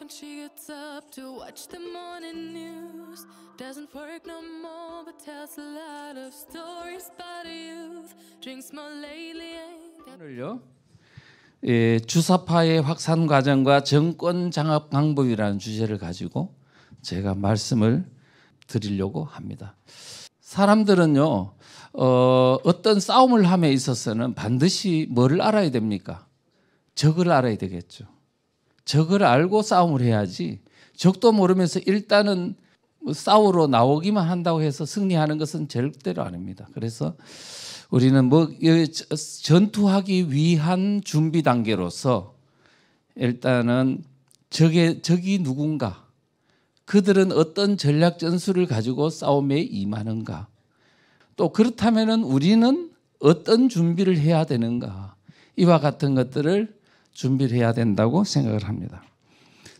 when she gets up to watch the morning news. Doesn't work no more, but tells a lot of stories about youth. Drinks more lately, ain't that... 오늘요. 예, 주사파의 확산 과정과 정권 장악 방법이라는 주제를 가지고 제가 말씀을 드리려고 합니다. 사람들은요, 어, 어떤 싸움을 함에 있어서는 반드시 뭐를 알아야 됩니까? 적을 알아야 되겠죠. 적을 알고 싸움을 해야지 적도 모르면서 일단은 뭐 싸우러 나오기만 한다고 해서 승리하는 것은 절대로 아닙니다. 그래서 우리는 뭐 전투하기 위한 준비 단계로서 일단은 적의 적이 누군가 그들은 어떤 전략 전술을 가지고 싸움에 임하는가 또 그렇다면은 우리는 어떤 준비를 해야 되는가 이와 같은 것들을 준비를 해야 된다고 생각을 합니다.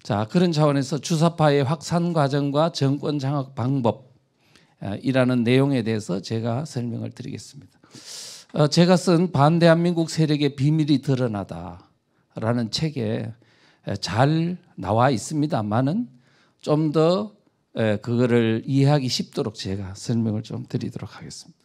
자, 그런 차원에서 주사파의 확산 과정과 정권 장악 방법이라는 내용에 대해서 제가 설명을 드리겠습니다. 어, 제가 쓴 반대한민국 세력의 비밀이 드러나다라는 책에 잘 나와 있습니다만은 좀 더 그거를 이해하기 쉽도록 제가 설명을 좀 드리도록 하겠습니다.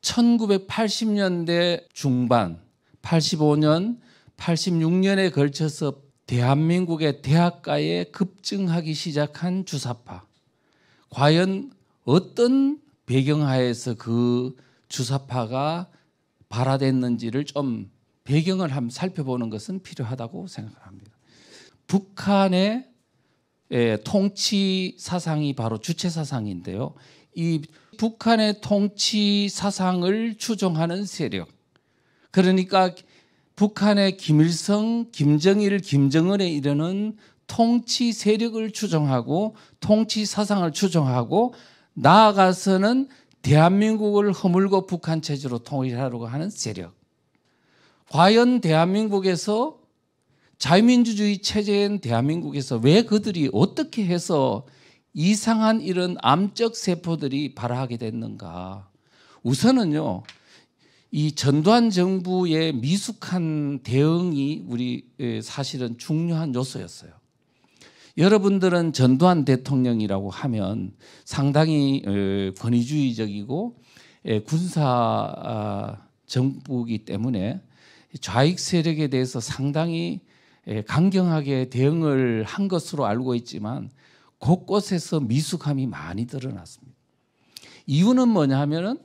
1980년대 중반 85년, 86년에 걸쳐서 대한민국의 대학가에 급증하기 시작한 주사파. 과연 어떤 배경하에서 그 주사파가 발화됐는지를 좀 배경을 한번 살펴보는 것은 필요하다고 생각합니다. 북한의 예, 통치 사상이 바로 주체 사상인데요. 이 북한의 통치 사상을 추종하는 세력, 그러니까 북한의 김일성, 김정일, 김정은에 이르는 통치 세력을 추종하고 통치 사상을 추종하고 나아가서는 대한민국을 허물고 북한 체제로 통일하려고 하는 세력. 과연 대한민국에서 자유민주주의 체제인 대한민국에서 왜 그들이 어떻게 해서 이상한 이런 암적 세포들이 발화하게 됐는가? 우선은요. 이 전두환 정부의 미숙한 대응이 우리 사실은 중요한 요소였어요. 여러분들은 전두환 대통령이라고 하면 상당히 권위주의적이고 군사 아, 정부이기 때문에 좌익 세력에 대해서 상당히 강경하게 대응을 한 것으로 알고 있지만 곳곳에서 미숙함이 많이 드러났습니다. 이유는 뭐냐 하면은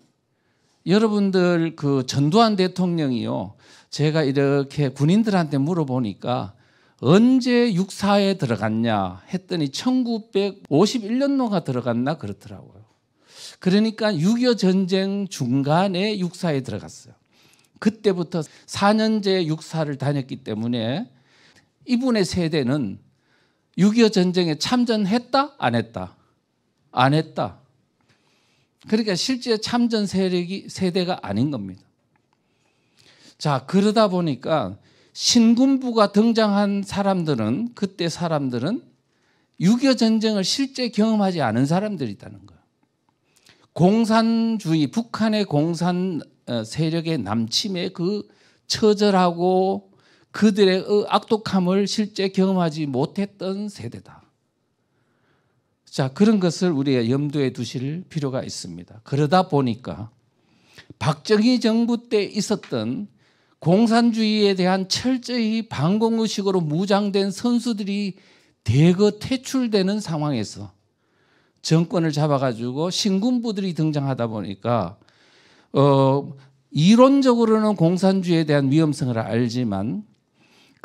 여러분들 그 전두환 대통령이요. 제가 이렇게 군인들한테 물어보니까 언제 육사에 들어갔냐 했더니 1951년도가 들어갔나 그렇더라고요. 그러니까 6.25 전쟁 중간에 육사에 들어갔어요. 그때부터 4년제 육사를 다녔기 때문에 이분의 세대는 6.25 전쟁에 참전했다? 안 했다? 안 했다. 그러니까 실제 참전 세력이 세대가 아닌 겁니다. 자, 그러다 보니까 신군부가 등장한 사람들은 그때 사람들은 6.25 전쟁을 실제 경험하지 않은 사람들이다는 거예요. 공산주의, 북한의 공산 어, 세력의 남침에 그 처절하고 그들의 악독함을 실제 경험하지 못했던 세대다. 자, 그런 것을 우리가 염두에 두실 필요가 있습니다. 그러다 보니까 박정희 정부 때 있었던 공산주의에 대한 철저히 반공의식으로 무장된 선수들이 대거 퇴출되는 상황에서 정권을 잡아가지고 신군부들이 등장하다 보니까 어, 이론적으로는 공산주의에 대한 위험성을 알지만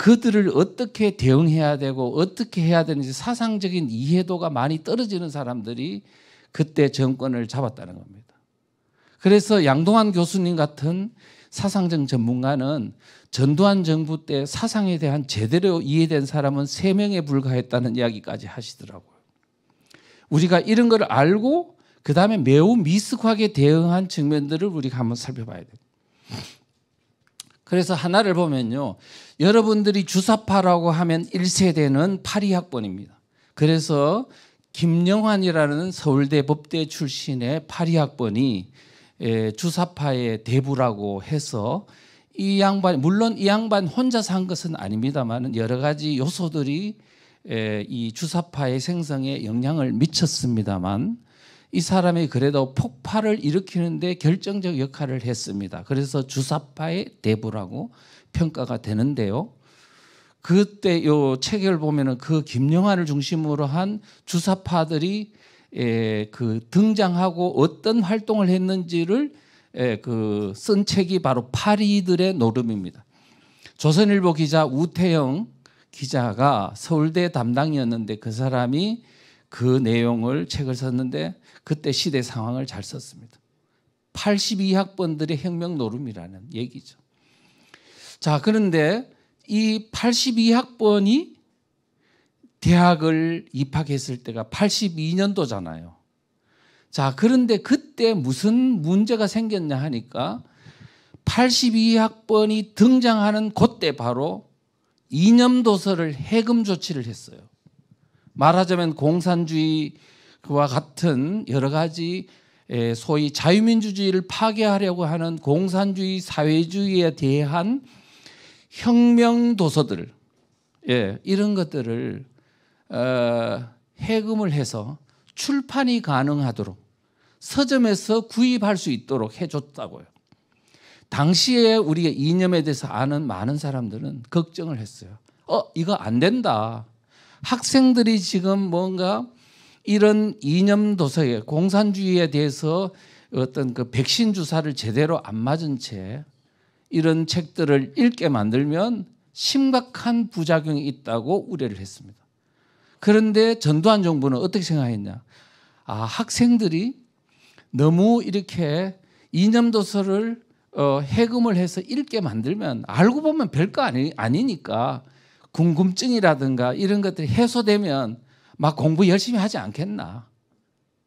그들을 어떻게 대응해야 되고 어떻게 해야 되는지 사상적인 이해도가 많이 떨어지는 사람들이 그때 정권을 잡았다는 겁니다. 그래서 양동환 교수님 같은 사상적 전문가는 전두환 정부 때 사상에 대한 제대로 이해된 사람은 3명에 불과했다는 이야기까지 하시더라고요. 우리가 이런 걸 알고 그 다음에 매우 미숙하게 대응한 측면들을 우리가 한번 살펴봐야 돼요. 그래서 하나를 보면요. 여러분들이 주사파라고 하면 1세대는 파리학번입니다. 그래서 김영환이라는 서울대 법대 출신의 파리학번이 예, 주사파의 대부라고 해서 이 양반 물론 이 양반 혼자산 것은 아닙니다만 여러 가지 요소들이 예, 이 주사파의 생성에 영향을 미쳤습니다만 이 사람이 그래도 폭발을 일으키는데 결정적 역할을 했습니다. 그래서 주사파의 대부라고 평가가 되는데요. 그때 요 책을 보면은 그 김영환을 중심으로 한 주사파들이 예, 그 등장하고 어떤 활동을 했는지를 그쓴 책이 바로 파리들의 노름입니다. 조선일보 기자 우태영 기자가 서울대 담당이었는데 그 사람이 그 내용을 책을 썼는데 그때 시대 상황을 잘 썼습니다. 82학번들의 혁명 노름이라는 얘기죠. 자, 그런데 이 82학번이 대학을 입학했을 때가 82년도잖아요. 자, 그런데 그때 무슨 문제가 생겼냐 하니까 82학번이 등장하는 그때 바로 이념도서를 해금 조치를 했어요. 말하자면 공산주의와 같은 여러 가지 소위 자유민주주의를 파괴하려고 하는 공산주의 사회주의에 대한 혁명 도서들 예, 이런 것들을 어, 해금을 해서 출판이 가능하도록 서점에서 구입할 수 있도록 해줬다고요. 당시에 우리의 이념에 대해서 아는 많은 사람들은 걱정을 했어요. 어, 이거 안 된다. 학생들이 지금 뭔가 이런 이념 도서에 공산주의에 대해서 어떤 그 백신 주사를 제대로 안 맞은 채 이런 책들을 읽게 만들면 심각한 부작용이 있다고 우려를 했습니다. 그런데 전두환 정부는 어떻게 생각했냐? 아, 학생들이 너무 이렇게 이념 도서를 어, 해금을 해서 읽게 만들면 알고 보면 별거 아니, 아니니까 궁금증이라든가 이런 것들이 해소되면 막 공부 열심히 하지 않겠나.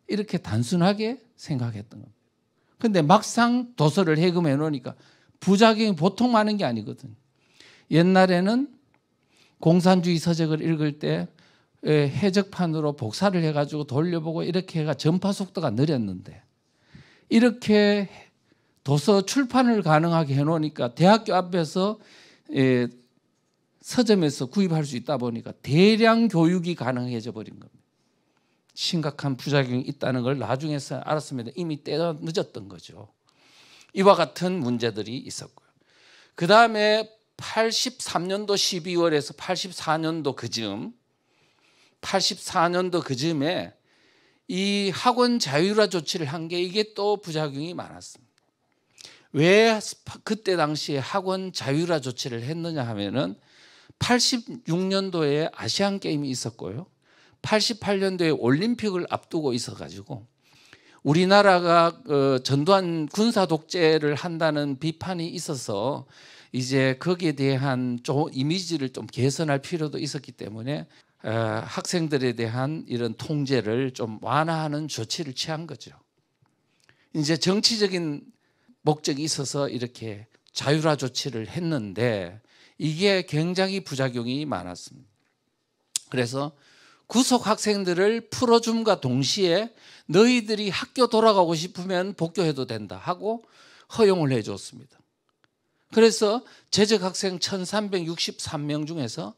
이렇게 단순하게 생각했던 겁니다. 근데 막상 도서를 해금해 놓으니까 부작용이 보통 많은 게아니거든 옛날에는 공산주의 서적을 읽을 때 예, 해적판으로 복사를 해가지고 돌려보고 이렇게 해가 전파 속도가 느렸는데 이렇게 도서 출판을 가능하게 해놓으니까 대학교 앞에서 예, 서점에서 구입할 수 있다 보니까 대량 교육이 가능해져 버린 겁니다. 심각한 부작용이 있다는 걸 나중에서 알았습니다. 이미 때가 늦었던 거죠. 이와 같은 문제들이 있었고요. 그 다음에 83년도 12월에서 84년도 그즈음, 84년도 그즈음에 이 학원 자율화 조치를 한 게 이게 또 부작용이 많았습니다. 왜 그때 당시에 학원 자율화 조치를 했느냐 하면은 86년도에 아시안 게임이 있었고요. 88년도에 올림픽을 앞두고 있어 가지고 우리나라가 그 전두환 군사 독재를 한다는 비판이 있어서 이제 거기에 대한 좀 이미지를 좀 개선할 필요도 있었기 때문에 어, 학생들에 대한 이런 통제를 좀 완화하는 조치를 취한 거죠. 이제 정치적인 목적이 있어서 이렇게 자율화 조치를 했는데 이게 굉장히 부작용이 많았습니다. 그래서 구속 학생들을 풀어줌과 동시에 너희들이 학교 돌아가고 싶으면 복교해도 된다 하고 허용을 해줬습니다. 그래서 재적 학생 1363명 중에서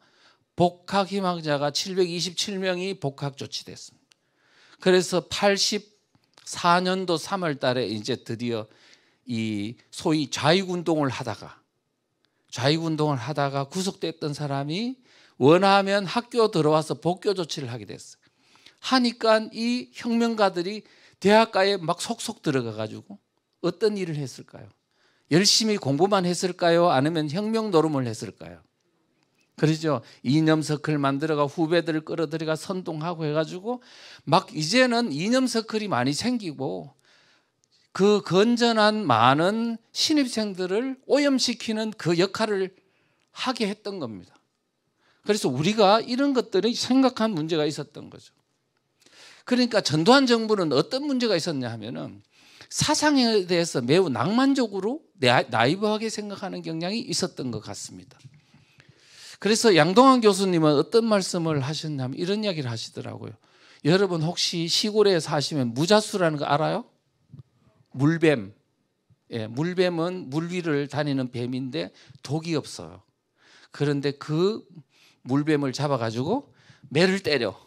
복학 희망자가 727명이 복학 조치됐습니다. 그래서 84년도 3월 달에 이제 드디어 이 소위 좌익운동을 하다가 자익운동을 하다가 구속됐던 사람이 원하면 학교 들어와서 복교 조치를 하게 됐어요. 하니까 이 혁명가들이 대학가에 막 속속 들어가 가지고 어떤 일을 했을까요? 열심히 공부만 했을까요? 아니면 혁명 노름을 했을까요? 그러죠. 이념 서클 만들어가 후배들을 끌어들여가 선동하고 해가지고 막 이제는 이념 서클이 많이 생기고 그 건전한 많은 신입생들을 오염시키는 그 역할을 하게 했던 겁니다. 그래서 우리가 이런 것들이 생각한 문제가 있었던 거죠. 그러니까 전두환 정부는 어떤 문제가 있었냐 하면은 사상에 대해서 매우 낭만적으로 나이브하게 생각하는 경향이 있었던 것 같습니다. 그래서 양동환 교수님은 어떤 말씀을 하셨냐면 이런 이야기를 하시더라고요. 여러분 혹시 시골에 사시면 무자수라는 거 알아요? 물뱀. 예, 물뱀은 물 위를 다니는 뱀인데 독이 없어요. 그런데 그 물뱀을 잡아가지고 매를 때려.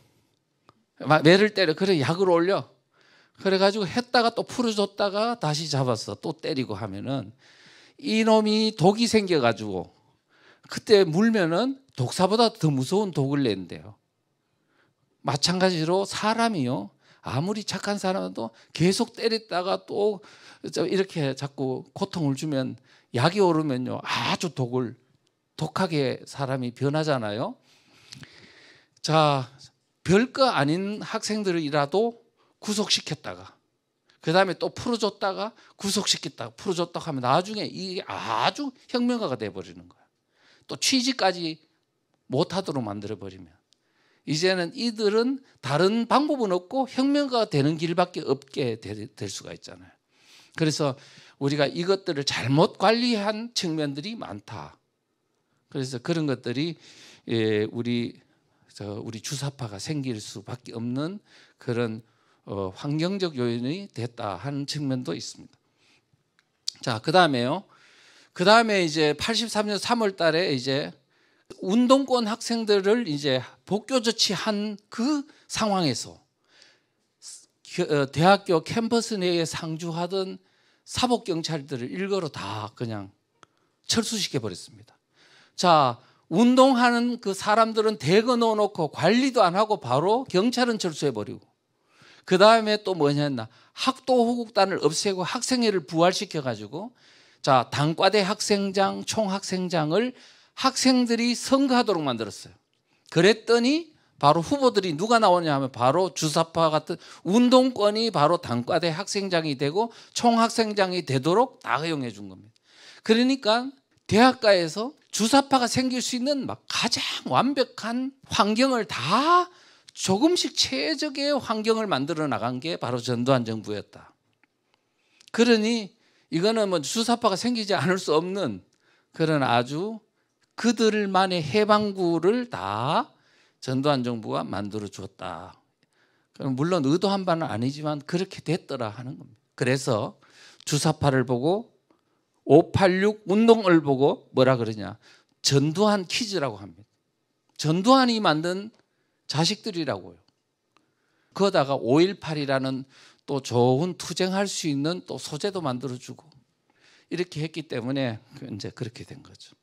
매를 때려. 그래 약을 올려. 그래가지고 했다가 또 풀어줬다가 다시 잡았어. 또 때리고 하면은 이놈이 독이 생겨가지고 그때 물면은 독사보다 더 무서운 독을 낸대요. 마찬가지로 사람이요. 아무리 착한 사람도 계속 때렸다가 또 이렇게 자꾸 고통을 주면 약이 오르면요 아주 독을 독하게 사람이 변하잖아요. 자 별거 아닌 학생들이라도 구속시켰다가 그 다음에 또 풀어줬다가 구속시켰다풀어줬다 하면 나중에 이게 아주 혁명가가 돼버리는 거야. 또 취직까지 못하도록 만들어버리면 이제는 이들은 다른 방법은 없고 혁명가 되는 길밖에 없게 될 수가 있잖아요. 그래서 우리가 이것들을 잘못 관리한 측면들이 많다. 그래서 그런 것들이 예, 우리 우리 주사파가 생길 수밖에 없는 그런 어, 환경적 요인이 됐다 하는 측면도 있습니다. 자, 그 다음에요. 그 다음에 이제 83년 3월 달에 이제 운동권 학생들을 이제 복교 조치한 그 상황에서 어, 대학교 캠퍼스 내에 상주하던 사복 경찰들을 일거로 다 그냥 철수시켜 버렸습니다. 자, 운동하는 그 사람들은 대거 넣어 놓고 관리도 안 하고 바로 경찰은 철수해 버리고 그다음에 또 뭐냐 했나? 학도 호국단을 없애고 학생회를 부활시켜 가지고 자, 단과대 학생장, 총학생장을 학생들이 선거하도록 만들었어요. 그랬더니 바로 후보들이 누가 나오냐 하면 바로 주사파 같은 운동권이 바로 단과대 학생장이 되고 총학생장이 되도록 다 허용해 준 겁니다. 그러니까 대학가에서 주사파가 생길 수 있는 막 가장 완벽한 환경을 다 조금씩 최적의 환경을 만들어 나간 게 바로 전두환 정부였다. 그러니 이거는 뭐 주사파가 생기지 않을 수 없는 그런 아주 그들만의 해방구를 다 전두환 정부가 만들어 주었다. 물론 의도한 바는 아니지만 그렇게 됐더라 하는 겁니다. 그래서 주사파를 보고 586 운동을 보고 뭐라 그러냐 전두환 키즈라고 합니다. 전두환이 만든 자식들이라고요. 그러다가 5.18이라는 또 좋은 투쟁할 수 있는 또 소재도 만들어주고 이렇게 했기 때문에 이제 그렇게 된 거죠.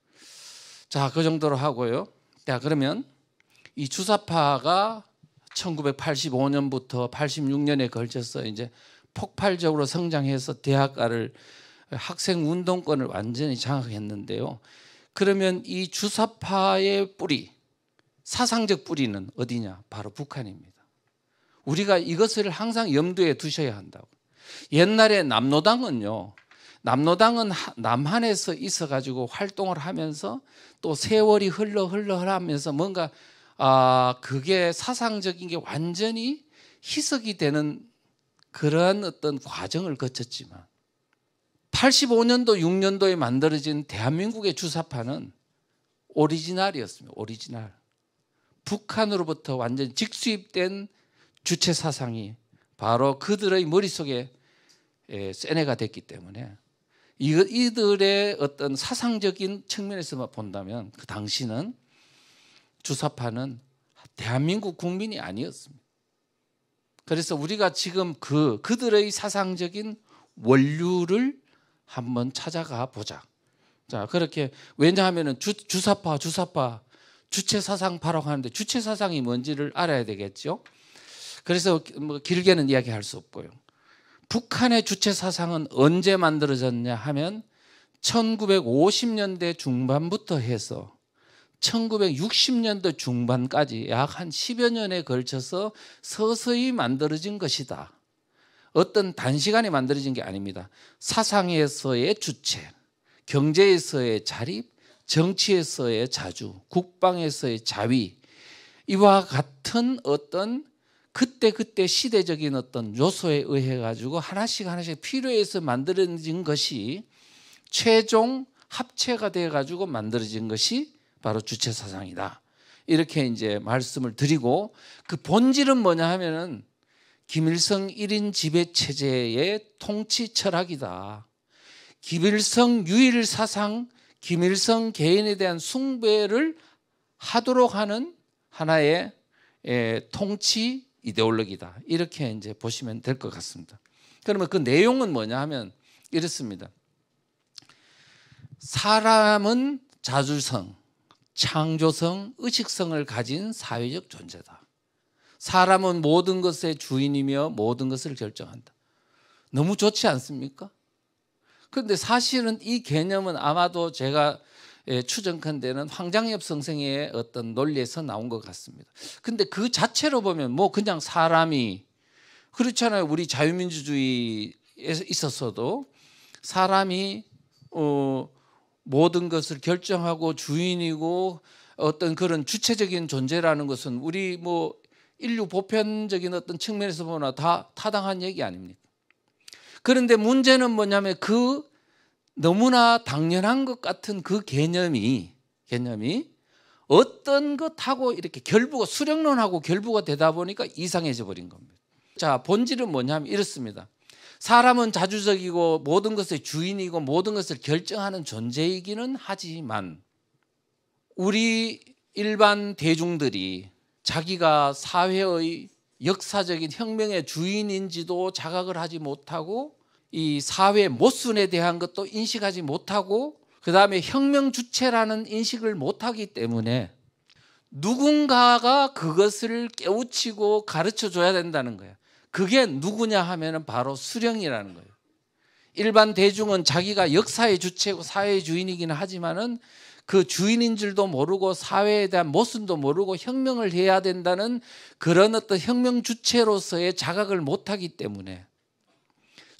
자, 그 정도로 하고요. 자, 그러면 이 주사파가 1985년부터 86년에 걸쳐서 이제 폭발적으로 성장해서 대학가를 학생 운동권을 완전히 장악했는데요. 그러면 이 주사파의 뿌리, 사상적 뿌리는 어디냐? 바로 북한입니다. 우리가 이것을 항상 염두에 두셔야 한다고. 옛날에 남노당은요, 남로당은 남한에서 있어 가지고 활동을 하면서 또 세월이 흘러 흘러 하면서 뭔가 아 그게 사상적인 게 완전히 희석이 되는 그런 어떤 과정을 거쳤지만 85년도 6년도에 만들어진 대한민국의 주사파는 오리지널이었습니다. 오리지널. 북한으로부터 완전 직수입된 주체 사상이 바로 그들의 머릿속에 세뇌가 됐기 때문에 이들의 어떤 사상적인 측면에서만 본다면 그 당시는 주사파는 대한민국 국민이 아니었습니다. 그래서 우리가 지금 그 그들의 사상적인 원류를 한번 찾아가 보자. 자 그렇게 왜냐하면은 주, 주사파 주사파 주체 사상파라 하는데 주체 사상이 뭔지를 알아야 되겠죠. 그래서 뭐 길게는 이야기할 수 없고요. 북한의 주체 사상은 언제 만들어졌냐 하면 1950년대 중반부터 해서 1960년대 중반까지 약 한 10여 년에 걸쳐서 서서히 만들어진 것이다. 어떤 단시간에 만들어진 게 아닙니다. 사상에서의 주체, 경제에서의 자립, 정치에서의 자주, 국방에서의 자위, 이와 같은 어떤 그때 그때 시대적인 어떤 요소에 의해 가지고 하나씩 하나씩 필요해서 만들어진 것이 최종 합체가 되어 가지고 만들어진 것이 바로 주체 사상이다. 이렇게 이제 말씀을 드리고 그 본질은 뭐냐 하면은 김일성 1인 지배 체제의 통치 철학이다. 김일성 유일 사상, 김일성 개인에 대한 숭배를 하도록 하는 하나의 예, 통치 이데올로기다. 이렇게 이제 보시면 될 것 같습니다. 그러면 그 내용은 뭐냐 하면 이렇습니다. 사람은 자주성, 창조성, 의식성을 가진 사회적 존재다. 사람은 모든 것의 주인이며 모든 것을 결정한다. 너무 좋지 않습니까? 그런데 사실은 이 개념은 아마도 제가 예, 추정컨대는 황장엽 선생의 어떤 논리에서 나온 것 같습니다. 근데 그 자체로 보면 뭐 그냥 사람이 그렇잖아요. 우리 자유민주주의에 있어서도 사람이 어, 모든 것을 결정하고 주인이고 어떤 그런 주체적인 존재라는 것은 우리 뭐 인류 보편적인 어떤 측면에서 보나 다 타당한 얘기 아닙니까? 그런데 문제는 뭐냐면 그 너무나 당연한 것 같은 그 개념이 개념이 어떤 것하고 이렇게 결부가 수령론하고 결부가 되다 보니까 이상해져 버린 겁니다. 자, 본질은 뭐냐면 이렇습니다. 사람은 자주적이고 모든 것의 주인이고 모든 것을 결정하는 존재이기는 하지만 우리 일반 대중들이 자기가 사회의 역사적인 혁명의 주인인지도 자각을 하지 못하고 이 사회 모순에 대한 것도 인식하지 못하고 그 다음에 혁명 주체라는 인식을 못하기 때문에 누군가가 그것을 깨우치고 가르쳐 줘야 된다는 거예요. 그게 누구냐 하면 바로 수령이라는 거예요. 일반 대중은 자기가 역사의 주체고 사회의 주인이기 하지만은 그 주인인 줄도 모르고 사회에 대한 모순도 모르고 혁명을 해야 된다는 그런 어떤 혁명 주체로서의 자각을 못하기 때문에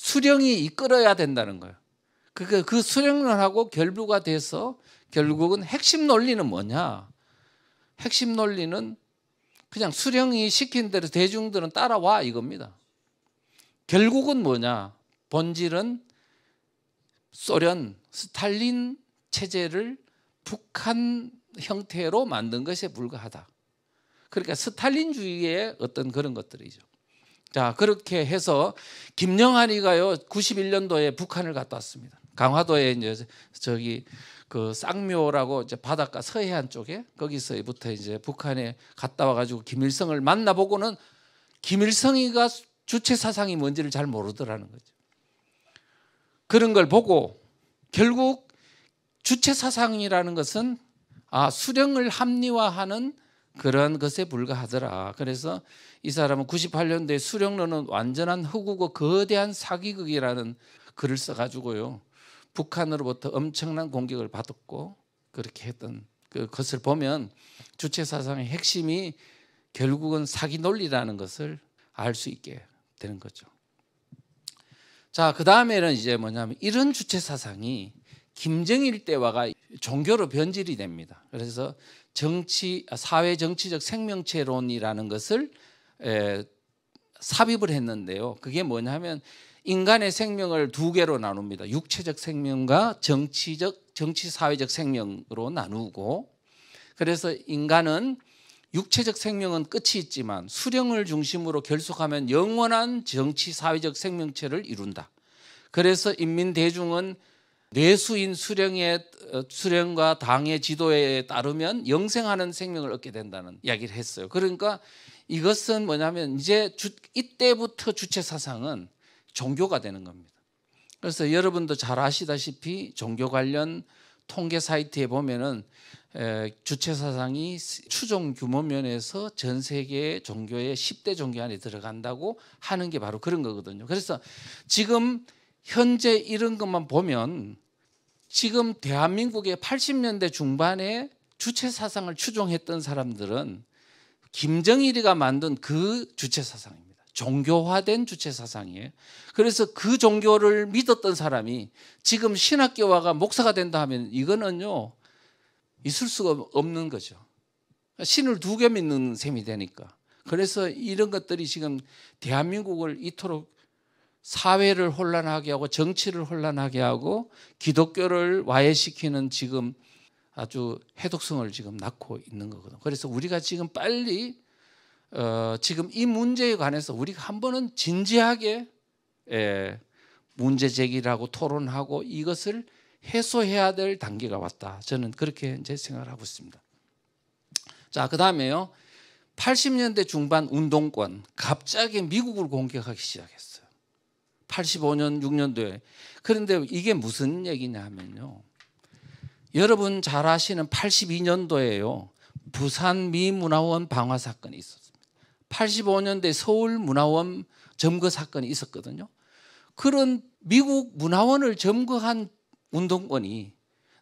수령이 이끌어야 된다는 거예요. 그러니까 그 수령론하고 결부가 돼서 결국은 핵심 논리는 뭐냐? 핵심 논리는 그냥 수령이 시킨 대로 대중들은 따라와 이겁니다. 결국은 뭐냐? 본질은 소련 스탈린 체제를 북한 형태로 만든 것에 불과하다. 그러니까 스탈린주의의 어떤 그런 것들이죠. 자, 그렇게 해서 김영환이가요. 91년도에 북한을 갔다 왔습니다. 강화도에 이제 저기 그 쌍묘라고 이제 바닷가 서해안 쪽에 거기서부터 이제 북한에 갔다 와 가지고 김일성을 만나 보고는 김일성이가 주체 사상이 뭔지를 잘 모르더라는 거죠. 그런 걸 보고 결국 주체 사상이라는 것은 아, 수령을 합리화하는 그런 것에 불과하더라. 그래서 이 사람은 98년도에 수령로는 완전한 허우고 거대한 사기극이라는 글을 써가지고요. 북한으로부터 엄청난 공격을 받았고 그렇게 했던 그것을 보면 주체 사상의 핵심이 결국은 사기 논리라는 것을 알 수 있게 되는 거죠. 자, 그 다음에는 이제 뭐냐면 이런 주체 사상이 김정일 때와가 종교로 변질이 됩니다. 그래서 정치 사회 정치적 생명체론이라는 것을 에, 삽입을 했는데요. 그게 뭐냐면 인간의 생명을 두 개로 나눕니다. 육체적 생명과 정치적 정치 사회적 생명으로 나누고 그래서 인간은 육체적 생명은 끝이 있지만 수령을 중심으로 결속하면 영원한 정치 사회적 생명체를 이룬다. 그래서 인민 대중은 내수인 수령의 어, 수령과 당의 지도에 따르면 영생하는 생명을 얻게 된다는 이야기를 했어요. 그러니까 이것은 뭐냐면 이제 주, 이때부터 주체 사상은 종교가 되는 겁니다. 그래서 여러분도 잘 아시다시피 종교 관련 통계 사이트에 보면은 주체 사상이 추종 규모 면에서 전 세계 종교의 10대 종교 안에 들어간다고 하는 게 바로 그런 거거든요. 그래서 지금 현재 이런 것만 보면 지금 대한민국의 80년대 중반에 주체 사상을 추종했던 사람들은 김정일이가 만든 그 주체 사상입니다. 종교화된 주체 사상이에요. 그래서 그 종교를 믿었던 사람이 지금 신학교와가 목사가 된다 하면 이거는요 있을 수가 없는 거죠. 신을 두 개 믿는 셈이 되니까. 그래서 이런 것들이 지금 대한민국을 이토록 사회를 혼란하게 하고 정치를 혼란하게 하고 기독교를 와해시키는 지금 아주 해독성을 지금 낳고 있는 거거든요. 그래서 우리가 지금 빨리 어, 지금 이 문제에 관해서 우리가 한 번은 진지하게 예, 문제 제기라고 토론하고 이것을 해소해야 될 단계가 왔다. 저는 그렇게 이제 생각을 하고 있습니다. 자, 그 다음에요. 80년대 중반 운동권 갑자기 미국을 공격하기 시작했어. 85년 6년도에 그런데 이게 무슨 얘기냐면요. 여러분 잘 아시는 82년도에요. 부산 미문화원 방화 사건이 있었습니다. 85년대 서울 문화원 점거 사건이 있었거든요. 그런 미국 문화원을 점거한 운동권이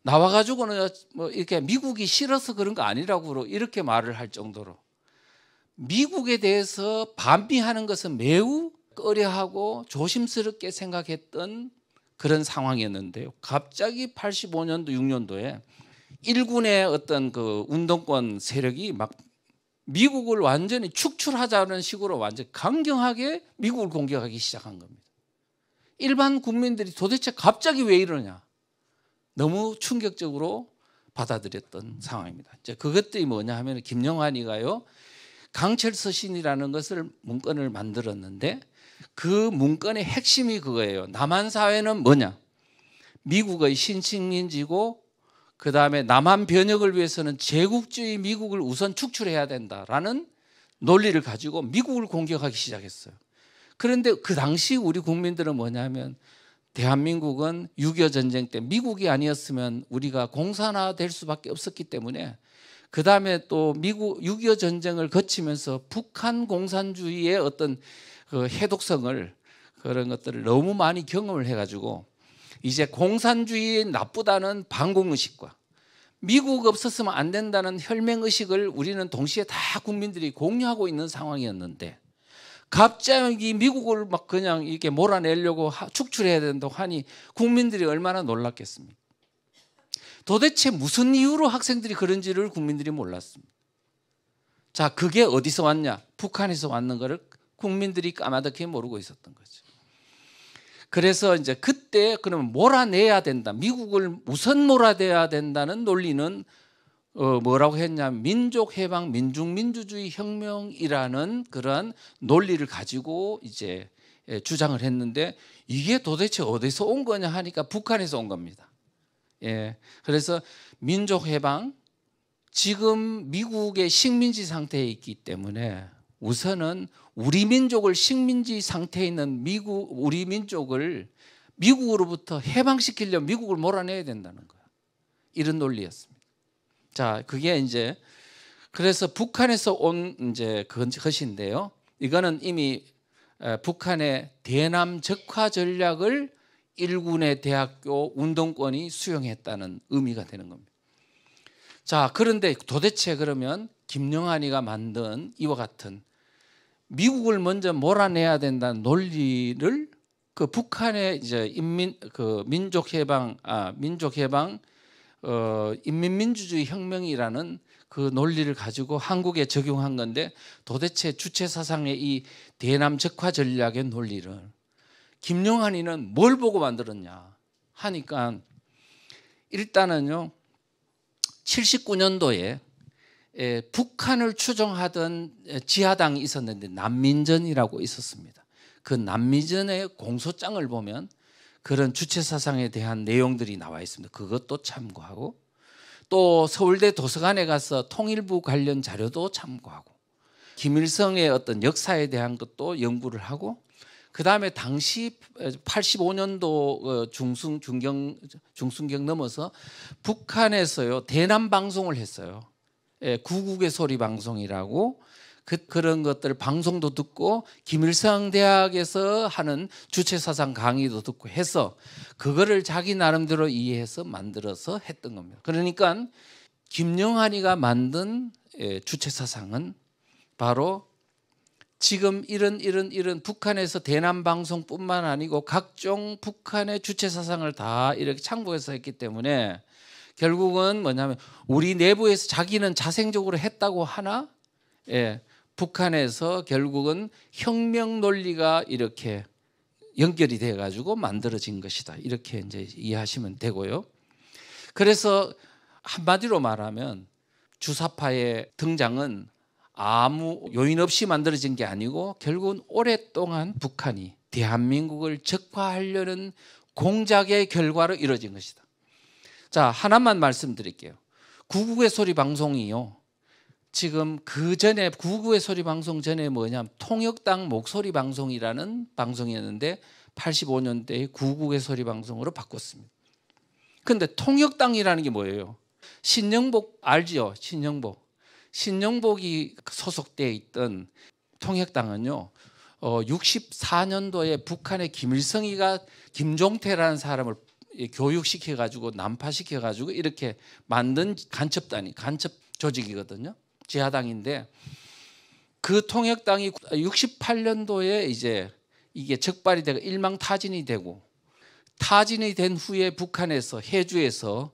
나와가지고는 뭐 이렇게 미국이 싫어서 그런 거 아니라고 이렇게 말을 할 정도로 미국에 대해서 반비하는 것은 매우 꺼려하고 조심스럽게 생각했던 그런 상황이었는데요. 갑자기 85년도 6년도에 일군의 어떤 그 운동권 세력이 막 미국을 완전히 축출하자는 식으로 완전 강경하게 미국을 공격하기 시작한 겁니다. 일반 국민들이 도대체 갑자기 왜 이러냐? 너무 충격적으로 받아들였던 상황입니다. 이제 그것들이 뭐냐 하면 김영환이가요. 강철 서신이라는 것을 문건을 만들었는데 그 문건의 핵심이 그거예요. 남한 사회는 뭐냐? 미국의 신식민지고 그 다음에 남한 변혁을 위해서는 제국주의 미국을 우선 축출해야 된다라는 논리를 가지고 미국을 공격하기 시작했어요. 그런데 그 당시 우리 국민들은 뭐냐면 대한민국은 6.25 전쟁 때 미국이 아니었으면 우리가 공산화 될 수밖에 없었기 때문에 그 다음에 또 미국 6.25 전쟁을 거치면서 북한 공산주의의 어떤 그 해독성을 그런 것들을 너무 많이 경험을 해가지고 이제 공산주의의 나쁘다는 반공의식과 미국 없었으면 안 된다는 혈맹의식을 우리는 동시에 다 국민들이 공유하고 있는 상황이었는데 갑자기 미국을 막 그냥 이렇게 몰아내려고 축출해야 된다고 하니 국민들이 얼마나 놀랐겠습니까? 도대체 무슨 이유로 학생들이 그런지를 국민들이 몰랐습니다. 자, 그게 어디서 왔냐? 북한에서 왔는 거를 국민들이 까마득히 모르고 있었던 거죠. 그래서 이제 그때 그러면 몰아내야 된다. 미국을 우선 몰아내야 된다는 논리는 어 뭐라고 했냐? 민족 해방, 민중 민주주의 혁명이라는 그런 논리를 가지고 이제 예, 주장을 했는데 이게 도대체 어디서 온 거냐 하니까 북한에서 온 겁니다. 예. 그래서 민족 해방 지금 미국의 식민지 상태에 있기 때문에 우선은 우리 민족을 식민지 상태에 있는 미국 우리 민족을 미국으로부터 해방시키려면 미국을 몰아내야 된다는 거야. 이런 논리였습니다. 자, 그게 이제 그래서 북한에서 온 이제 그 것인데요. 이거는 이미 북한의 대남 적화 전략을 일군의 대학교 운동권이 수용했다는 의미가 되는 겁니다. 자, 그런데 도대체 그러면 김영환이가 만든 이와 같은 미국을 먼저 몰아내야 된다는 논리를 그 북한의 이제 인민 그 민족 해방 아 민족 해방 어 인민 민주주의 혁명이라는 그 논리를 가지고 한국에 적용한 건데 도대체 주체 사상의 이 대남 적화 전략의 논리를 김용한이는뭘 보고 만들었냐 하니까 일단은요 79년도에 에, 예, 북한을 추종하던 예, 지하당이 있었는데 난민전이라고 있었습니다. 그 난민전의 공소장을 보면 그런 주체 사상에 대한 내용들이 나와 있습니다. 그것도 참고하고 또 서울대 도서관에 가서 통일부 관련 자료도 참고하고 김일성의 어떤 역사에 대한 것도 연구를 하고 그 다음에 당시 85년도 어, 중순 중경 중순경 넘어서 북한에서요 대남 방송을 했어요. 예, 구국의 소리 방송이라고 그, 그런 것들 방송도 듣고 김일성 대학에서 하는 주체 사상 강의도 듣고 해서 그거를 자기 나름대로 이해해서 만들어서 했던 겁니다. 그러니까 김영환이가 만든 예, 주체 사상은 바로 지금 이런 이런 이런 북한에서 대남 방송뿐만 아니고 각종 북한의 주체 사상을 다 이렇게 참고해서 했기 때문에 결국은 뭐냐면 우리 내부에서 자기는 자생적으로 했다고 하나 예, 북한에서 결국은 혁명 논리가 이렇게 연결이 돼 가지고 만들어진 것이다. 이렇게 이제 이해하시면 되고요. 그래서 한마디로 말하면 주사파의 등장은 아무 요인 없이 만들어진 게 아니고 결국은 오랫동안 북한이 대한민국을 적화하려는 공작의 결과로 이루어진 것이다. 자, 하나만 말씀드릴게요. 구국의 소리 방송이요. 지금 그 전에 구국의 소리 방송 전에 뭐냐면 통역당 목소리 방송이라는 방송이었는데 85년대에 구국의 소리 방송으로 바꿨습니다. 근데 통역당이라는 게 뭐예요? 신영복 알지 신영복. 신영복이 소속돼 있던 통역당은요. 어, 64년도에 북한의 김일성이가 김종태라는 사람을 교육시켜 가지고 난파시켜 가지고 이렇게 만든 간첩단이 간첩 조직이거든요. 지하당인데 그 통역당이 68년도에 이제 이게 적발이 되고 일망타진이 되고 타진이 된 후에 북한에서 해주에서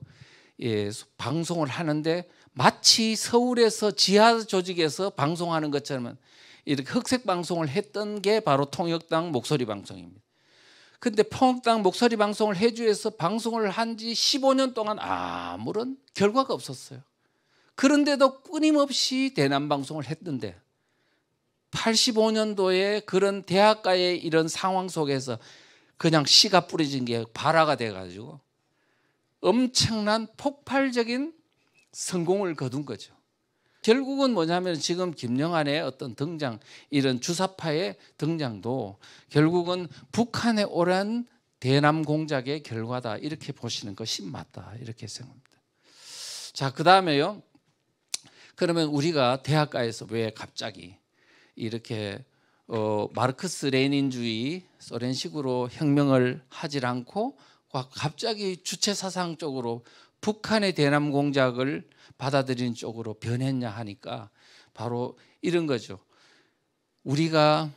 예, 방송을 하는데 마치 서울에서 지하 조직에서 방송하는 것처럼 이렇게 흑색 방송을 했던 게 바로 통역당 목소리 방송입니다. 근데 평당 목소리 방송을 해주에서 방송을 한 지 15년 동안 아무런 결과가 없었어요. 그런데도 끊임없이 대남 방송을 했던데 85년도에 그런 대학가의 이런 상황 속에서 그냥 씨가 뿌려진 게 발화가 돼가지고 엄청난 폭발적인 성공을 거둔 거죠. 결국은 뭐냐면 지금 김영환의 어떤 등장 이런 주사파의 등장도 결국은 북한의 오랜 대남 공작의 결과다 이렇게 보시는 것이 맞다 이렇게 생각합니다. 자그 다음에요. 그러면 우리가 대학가에서 왜 갑자기 이렇게 어, 마르크스 레닌주의 소련식으로 혁명을 하질 않고 갑자기 주체 사상 쪽으로 북한의 대남 공작을 받아들인 쪽으로 변했냐 하니까 바로 이런 거죠. 우리가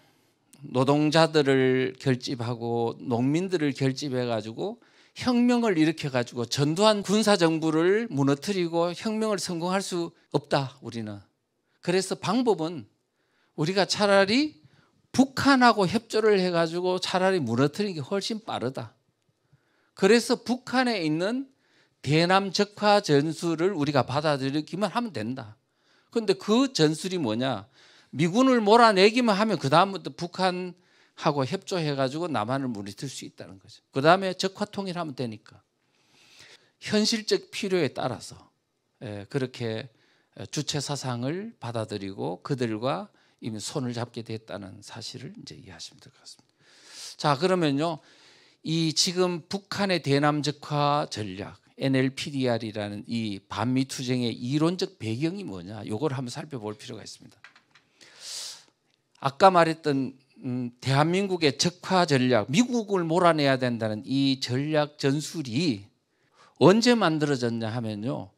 노동자들을 결집하고 농민들을 결집해 가지고 혁명을 일으켜 가지고 전두환 군사 정부를 무너뜨리고 혁명을 성공할 수 없다 우리는. 그래서 방법은 우리가 차라리 북한하고 협조를 해 가지고 차라리 무너뜨리는 게 훨씬 빠르다. 그래서 북한에 있는 대남 적화 전술을 우리가 받아들이기만 하면 된다. 그런데 그 전술이 뭐냐? 미군을 몰아내기만 하면 그 다음부터 북한하고 협조해가지고 남한을 무너뜨수 있다는 거죠. 그 다음에 적화 통일하면 되니까 현실적 필요에 따라서 예, 그렇게 주체 사상을 받아들이고 그들과 이미 손을 잡게 됐다는 사실을 이제 이해하시면 될 것 같습니다. 자 그러면요, 이 지금 북한의 대남적화 전략 NLPDR이라는 이 반미 투쟁의 이론적 배경이 뭐냐? 요걸 한번 살펴볼 필요가 있습니다. 아까 말했던 음, 대한민국의 적화 전략, 미국을 몰아내야 된다는 이 전략 전술이 언제 만들어졌냐 하면요.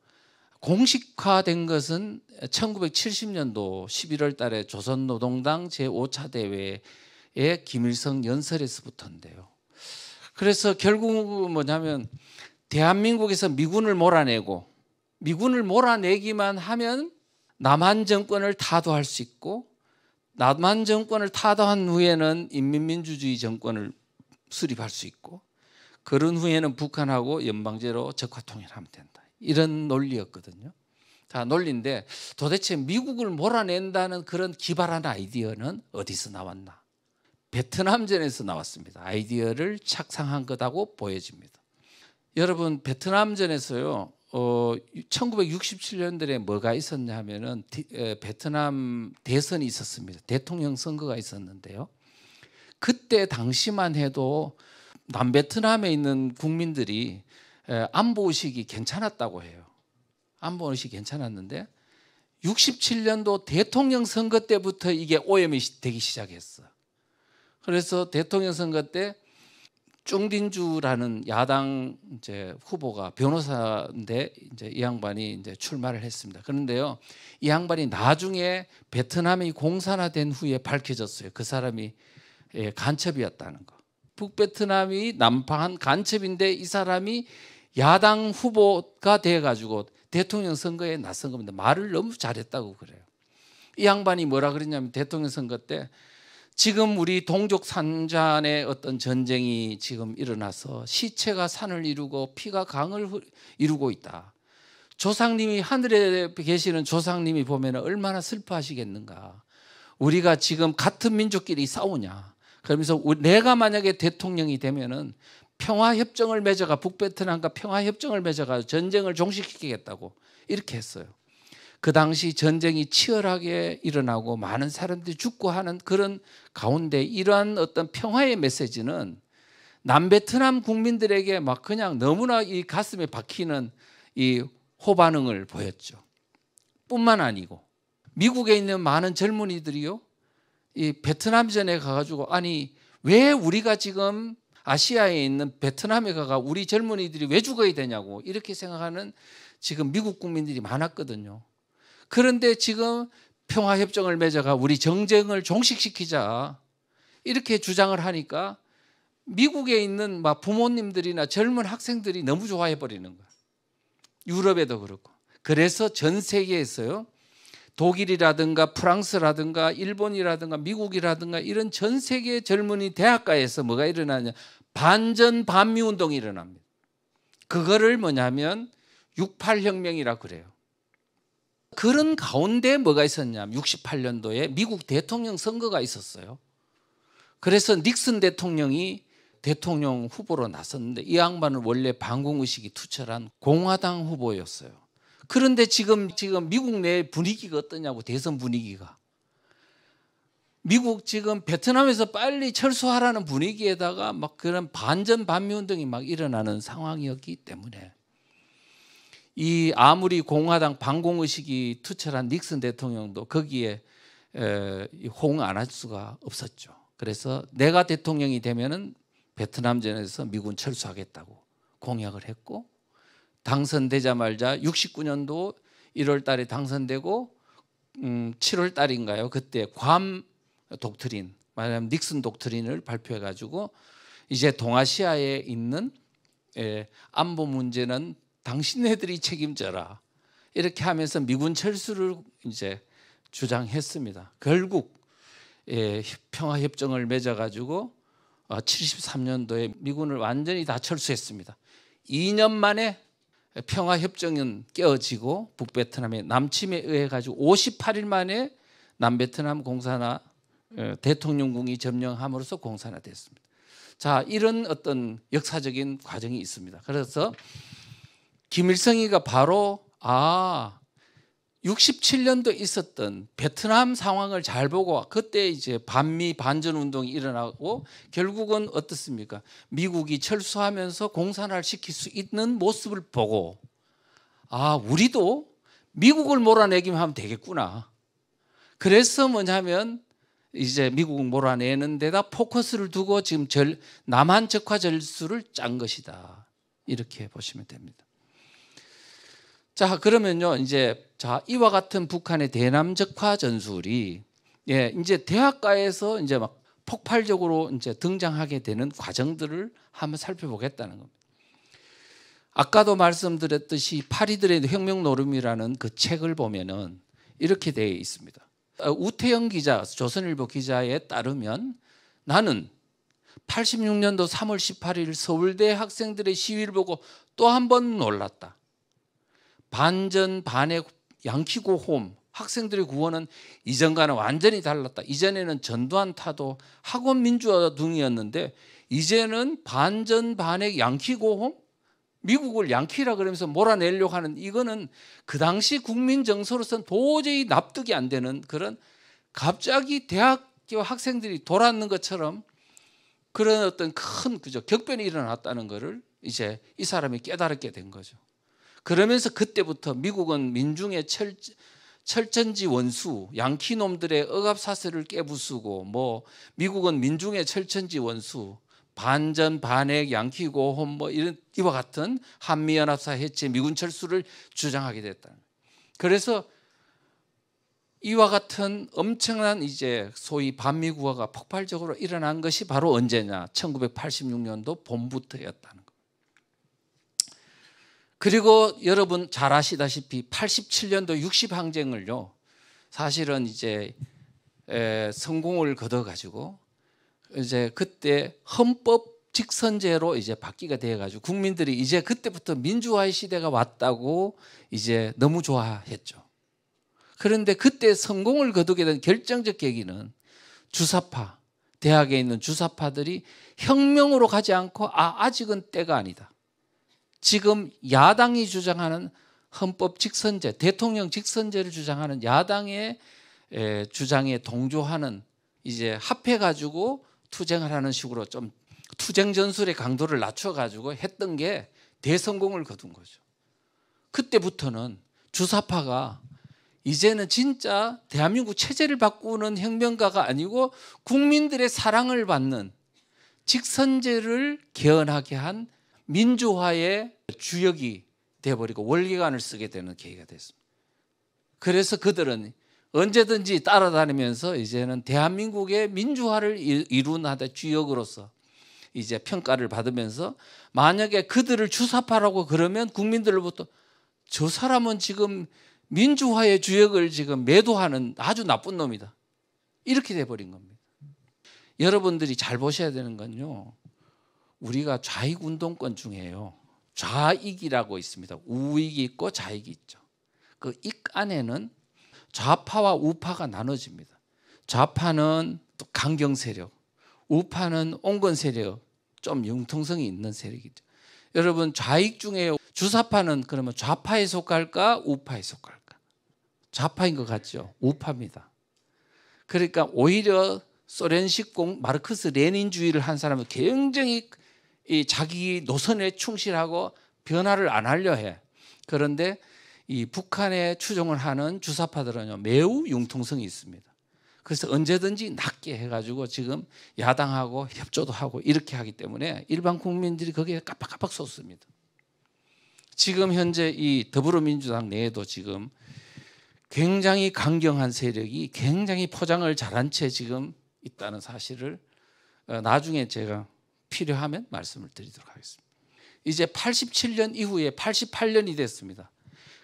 공식화된 것은 1970년도 11월 달에 조선노동당 제5차 대회의 김일성 연설에서부터인데요. 그래서 결국 뭐냐면 대한민국에서 미군을 몰아내고 미군을 몰아내기만 하면 남한 정권을 타도할 수 있고 남한 정권을 타도한 후에는 인민민주주의 정권을 수립할 수 있고 그런 후에는 북한하고 연방제로 적화통일하면 된다. 이런 논리였거든요. 다 논리인데 도대체 미국을 몰아낸다는 그런 기발한 아이디어는 어디서 나왔나? 베트남전에서 나왔습니다. 아이디어를 착상한 거다고 보여집니다. 여러분 베트남전에서요. 어, 1967년도에 뭐가 있었냐 면은 베트남 대선이 있었습니다. 대통령 선거가 있었는데요. 그때 당시만 해도 남베트남에 있는 국민들이 안보 의식이 괜찮았다고 해요. 안보 의식이 괜찮았는데 67년도 대통령 선거 때부터 이게 오염이 되기 시작했어. 그래서 대통령 선거 때 쭝딘주라는 야당 이제 후보가 변호사인데 이제 이 양반이 이제 출마를 했습니다. 그런데요, 이 양반이 나중에 베트남이 공산화된 후에 밝혀졌어요. 그 사람이 예, 간첩이었다는 거. 북베트남이 남파한 간첩인데 이 사람이 야당 후보가 돼가지고 대통령 선거에 나선 겁니다. 말을 너무 잘했다고 그래요. 이 양반이 뭐라 그랬냐면 대통령 선거 때 지금 우리 동족 산잔의 어떤 전쟁이 지금 일어나서 시체가 산을 이루고 피가 강을 이루고 있다. 조상님이 하늘에 계시는 조상님이 보면 얼마나 슬퍼하시겠는가. 우리가 지금 같은 민족끼리 싸우냐. 그러면서 내가 만약에 대통령이 되면은 평화 협정을 맺어가 북베트남과 평화 협정을 맺어가 전쟁을 종식시키겠다고 이렇게 했어요. 그 당시 전쟁이 치열하게 일어나고 많은 사람들이 죽고 하는 그런 가운데 이러한 어떤 평화의 메시지는 남베트남 국민들에게 막 그냥 너무나 이 가슴에 박히는 이 호반응을 보였죠. 뿐만 아니고 미국에 있는 많은 젊은이들이요. 이 베트남전에 가가지고 아니 왜 우리가 지금 아시아에 있는 베트남에 가가 우리 젊은이들이 왜 죽어야 되냐고 이렇게 생각하는 지금 미국 국민들이 많았거든요. 그런데 지금 평화협정을 맺어가 우리 정쟁을 종식시키자 이렇게 주장을 하니까 미국에 있는 막 부모님들이나 젊은 학생들이 너무 좋아해 버리는 거야. 유럽에도 그렇고. 그래서 전 세계에서요. 독일이라든가 프랑스라든가 일본이라든가 미국이라든가 이런 전 세계 젊은이 대학가에서 뭐가 일어나냐. 반전 반미 운동이 일어납니다. 그거를 뭐냐면 68혁명이라 그래요. 그런 가운데 뭐가 있었냐면 68년도에 미국 대통령 선거가 있었어요. 그래서 닉슨 대통령이 대통령 후보로 나섰는데 이 양반은 원래 반공 의식이 투철한 공화당 후보였어요. 그런데 지금 지금 미국 내 분위기가 어떠냐고 대선 분위기가 미국 지금 베트남에서 빨리 철수하라는 분위기에다가 막 그런 반전 반미 운동이 막 일어나는 상황이었기 때문에 이 아무리 공화당 반공 의식이 투철한 닉슨 대통령도 거기에 호응 안 할 수가 없었죠. 그래서 내가 대통령이 되면은 베트남전에서 미군 철수하겠다고 공약을 했고 당선되자마자 69년도 1월 달에 당선되고 음 7월 달인가요? 그때 괌 독트린, 말하면 닉슨 독트린을 발표해 가지고 이제 동아시아에 있는 에, 안보 문제는 당신네들이 책임져라. 이렇게 하면서 미군 철수를 이제 주장했습니다. 결국 예, 평화 협정을 맺어 가지고 73년도에 어, 미군을 완전히 다 철수했습니다. 2년 만에 평화 협정은 깨어지고 북베트남의 남침에 의해 가지고 58일 만에 남베트남 공산화 어, 대통령궁이 점령함으로써 공산화됐습니다. 자, 이런 어떤 역사적인 과정이 있습니다. 그래서 김일성이가 바로 아 67년도 있었던 베트남 상황을 잘 보고 그때 이제 반미 반전 운동이 일어나고 결국은 어떻습니까? 미국이 철수하면서 공산화를 시킬 수 있는 모습을 보고 아 우리도 미국을 몰아내기만 하면 되겠구나. 그래서 뭐냐면 이제 미국 몰아내는 데다 포커스를 두고 지금 절, 남한 적화 절수를 짠 것이다. 이렇게 보시면 됩니다. 자, 그러면요. 이제 자, 이와 같은 북한의 대남적화 전술이 예, 이제 대학가에서 이제 막 폭발적으로 이제 등장하게 되는 과정들을 한번 살펴보겠다는 겁니다. 아까도 말씀드렸듯이 파리들의 혁명 노름이라는 그 책을 보면은 이렇게 되어 있습니다. 어, 우태영 기자, 조선일보 기자에 따르면 나는 86년도 3월 18일 서울대 학생들의 시위를 보고 또 한 번 놀랐다. 반전 반의 양키고 홈 학생들의 구원은 이전과는 완전히 달랐다. 이전에는 전두환 타도 학원 민주화 등이었는데 이제는 반전 반의 양키고 홈 미국을 양키라 그러면서 몰아내려고 하는 이거는 그 당시 국민 정서로서 도저히 납득이 안 되는 그런 갑자기 대학교 학생들이 돌았는 것처럼 그런 어떤 큰 그죠 격변이 일어났다는 것을 이제 이 사람이 깨달았게 된 거죠. 그러면서 그때부터 미국은 민중의 철, 철천지 원수, 양키놈들의 억압사슬을 깨부수고 뭐 미국은 민중의 철천지 원수, 반전 반핵 양키고 뭐 이런 이와 같은 한미연합사 해체 미군 철수를 주장하게 됐다. 그래서 이와 같은 엄청난 이제 소위 반미국화가 폭발적으로 일어난 것이 바로 언제냐? 1986년도 봄부터였다는 그리고 여러분 잘 아시다시피 87년도 60항쟁을요. 사실은 이제 에, 성공을 거둬 가지고 이제 그때 헌법 직선제로 이제 바뀌게 되어 가지고 국민들이 이제 그때부터 민주화의 시대가 왔다고 이제 너무 좋아했죠. 그런데 그때 성공을 거두게 된 결정적 계기는 주사파 대학에 있는 주사파들이 혁명으로 가지 않고 아 아직은 때가 아니다. 지금 야당이 주장하는 헌법 직선제, 대통령 직선제를 주장하는 야당의 주장에 동조하는 이제 합해 가지고 투쟁을 하는 식으로 좀 투쟁 전술의 강도를 낮춰 가지고 했던 게 대성공을 거둔 거죠. 그때부터는 주사파가 이제는 진짜 대한민국 체제를 바꾸는 혁명가가 아니고 국민들의 사랑을 받는 직선제를 개헌하게 한 민주화의 주역이 되어버리고 월계관을 쓰게 되는 계기가 됐습니다. 그래서 그들은 언제든지 따라다니면서 이제는 대한민국의 민주화를 이룬 하다 주역으로서 이제 평가를 받으면서 만약에 그들을 주사파라고 그러면 국민들로부터 저 사람은 지금 민주화의 주역을 지금 매도하는 아주 나쁜 놈이다. 이렇게 돼버린 겁니다. 여러분들이 잘 보셔야 되는 건요. 우리가 좌익 운동권 중에요. 좌익이라고 있습니다. 우익이 있고 좌익이 있죠. 그 익 안에는 좌파와 우파가 나눠집니다. 좌파는 또 강경 세력, 우파는 온건 세력, 좀 융통성이 있는 세력이죠. 여러분 좌익 중에 주사파는 그러면 좌파에 속할까 우파에 속할까? 좌파인 것 같죠. 우파입니다. 그러니까 오히려 소련식 공 마르크스 레닌주의를 한 사람은 굉장히 이 자기 노선에 충실하고 변화를 안 하려 해. 그런데 이 북한에 추종을 하는 주사파들은요 매우 융통성이 있습니다. 그래서 언제든지 낮게 해가지고 지금 야당하고 협조도 하고 이렇게 하기 때문에 일반 국민들이 거기에 깜빡깜빡 섰습니다. 지금 현재 이 더불어민주당 내에도 지금 굉장히 강경한 세력이 굉장히 포장을 잘한 채 지금 있다는 사실을 어, 나중에 제가 필요하면 말씀을 드리도록 하겠습니다. 이제 87년 이후에 88년이 됐습니다.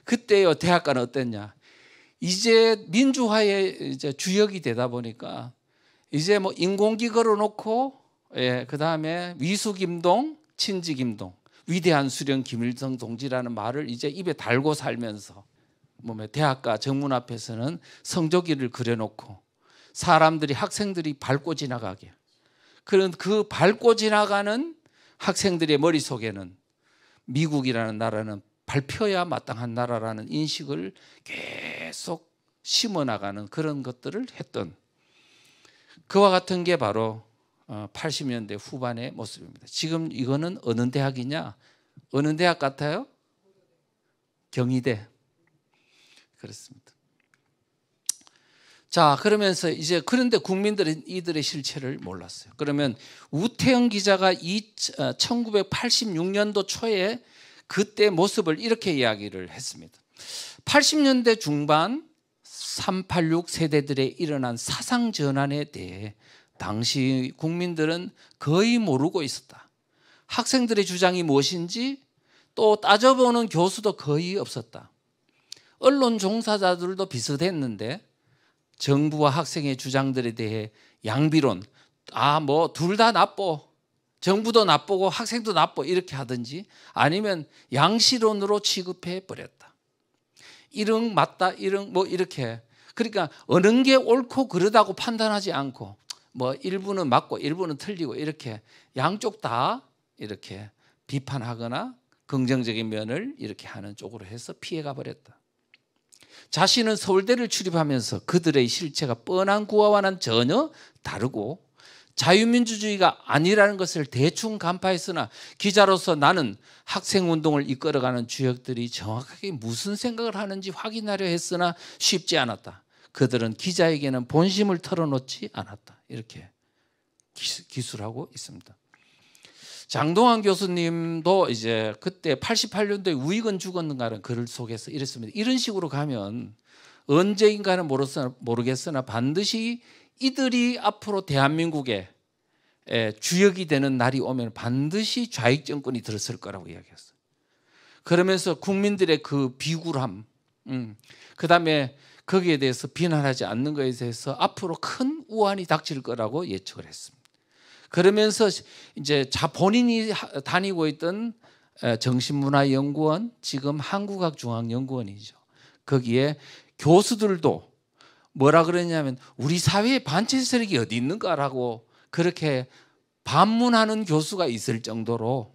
그때요 대학가는 어땠냐? 이제 민주화의 이제 주역이 되다 보니까 이제 뭐 인공기 걸어놓고 예, 그 다음에 위수 김동, 친지 김동, 위대한 수령 김일성 동지라는 말을 이제 입에 달고 살면서 몸 대학가 정문 앞에서는 성조기를 그려놓고 사람들이 학생들이 밟고 지나가게 그런 그 밟고 지나가는 학생들의 머릿속에는 미국이라는 나라는 밟혀야 마땅한 나라라는 인식을 계속 심어 나가는 그런 것들을 했던 그와 같은 게 바로 80년대 어, 후반의 모습입니다. 지금 이거는 어느 대학이냐? 어느 대학 같아요? 경희대. 그렇습니다. 자, 그러면서 이제 그런데 국민들은 이들의 실체를 몰랐어요. 그러면 우태영 기자가 이 1986년도 어, 초에 그때 모습을 이렇게 이야기를 했습니다. 80년대 중반 386세대들의 일어난 사상 전환에 대해 당시 국민들은 거의 모르고 있었다. 학생들의 주장이 무엇인지 또 따져보는 교수도 거의 없었다. 언론 종사자들도 비슷했는데 정부와 학생의 주장들에 대해 양비론 아 뭐 둘 다 나빠 정부도 나쁘고 학생도 나빠 이렇게 하든지 아니면 양시론으로 취급해 버렸다 이런 맞다 이런 뭐 이렇게 그러니까 어느 게 옳고 그르다고 판단하지 않고 뭐 일부는 맞고 일부는 틀리고 이렇게 양쪽 다 이렇게 비판하거나 긍정적인 면을 이렇게 하는 쪽으로 해서 피해가 버렸다. 자신은 서울대를 출입하면서 그들의 실체가 뻔한 구화와는 전혀 다르고 자유민주주의가 아니라는 것을 대충 간파했으나 기자로서 나는 학생운동을 이끌어가는 주역들이 정확하게 무슨 생각을 하는지 확인하려 했으나 쉽지 않았다. 그들은 기자에게는 본심을 털어놓지 않았다. 이렇게 기술하고 있습니다. 장동환 교수님도 이제 그때 88년도에 우익은 죽었는가라는 글을 속에서 이랬습니다. 이런 식으로 가면 언제인가는 모르겠으나 반드시 이들이 앞으로 대한민국의 주역이 되는 날이 오면 반드시 좌익 정권이 들었을 거라고 이야기했어요. 그러면서 국민들의 그 비굴함, 음, 그 다음에 거기에 대해서 비난하지 않는 것에 대해서 앞으로 큰 우환이 닥칠 거라고 예측을 했습니다. 그러면서 이제 자 본인이 다니고 있던 정신문화연구원 지금 한국학중앙연구원이죠. 거기에 교수들도 뭐라 그러냐면 우리 사회에 반체 세력이 어디 있는가라고 그렇게 반문하는 교수가 있을 정도로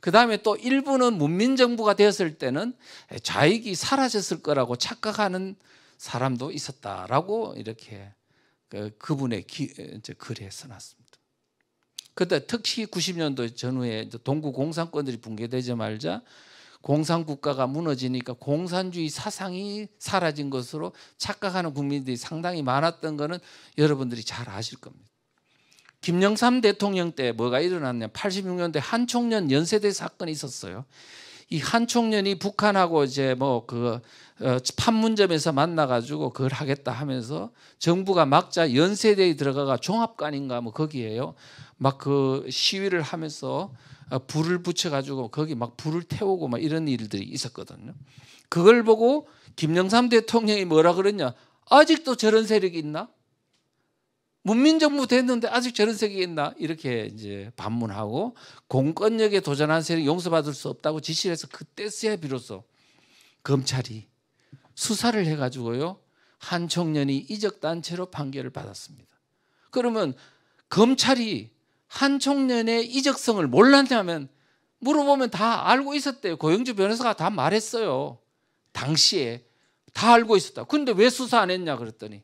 그 다음에 또일부는 문민정부가 되었을 때는 좌익이 사라졌을 거라고 착각하는 사람도 있었다라고 이렇게 그, 그분의 기, 이제 글에 써놨습니다. 그때 특히 90년도 전후에 동구 공산권들이 붕괴되자말자 공산국가가 무너지니까 공산주의 사상이 사라진 것으로 착각하는 국민들이 상당히 많았던 것은 여러분들이 잘 아실 겁니다. 김영삼 대통령 때 뭐가 일어났냐? 86년대 한총련 연세대 사건이 있었어요. 이 한총련이 북한하고 이제 뭐그 어, 판문점에서 만나가지고 그걸 하겠다 하면서 정부가 막자 연세대에 들어가가 종합관인가 뭐 거기에요. 막그 시위를 하면서 아, 불을 붙여가지고 거기 막 불을 태우고 막 이런 일들이 있었거든요. 그걸 보고 김영삼 대통령이 뭐라 그랬냐? 아직도 저런 세력이 있나? 문민정부 됐는데 아직 저런 세력이 있나? 이렇게 이제 반문하고 공권력에 도전한 세력 이 용서받을 수 없다고 지시를 해서 그때서야 비로소 검찰이 수사를 해가지고요. 한 청년이 이적단체로 판결을 받았습니다. 그러면 검찰이 한 청년의 이적성을 몰랐냐면 물어보면 다 알고 있었대요. 고영주 변호사가 다 말했어요. 당시에 다 알고 있었다. 근데 왜 수사 안 했냐 그랬더니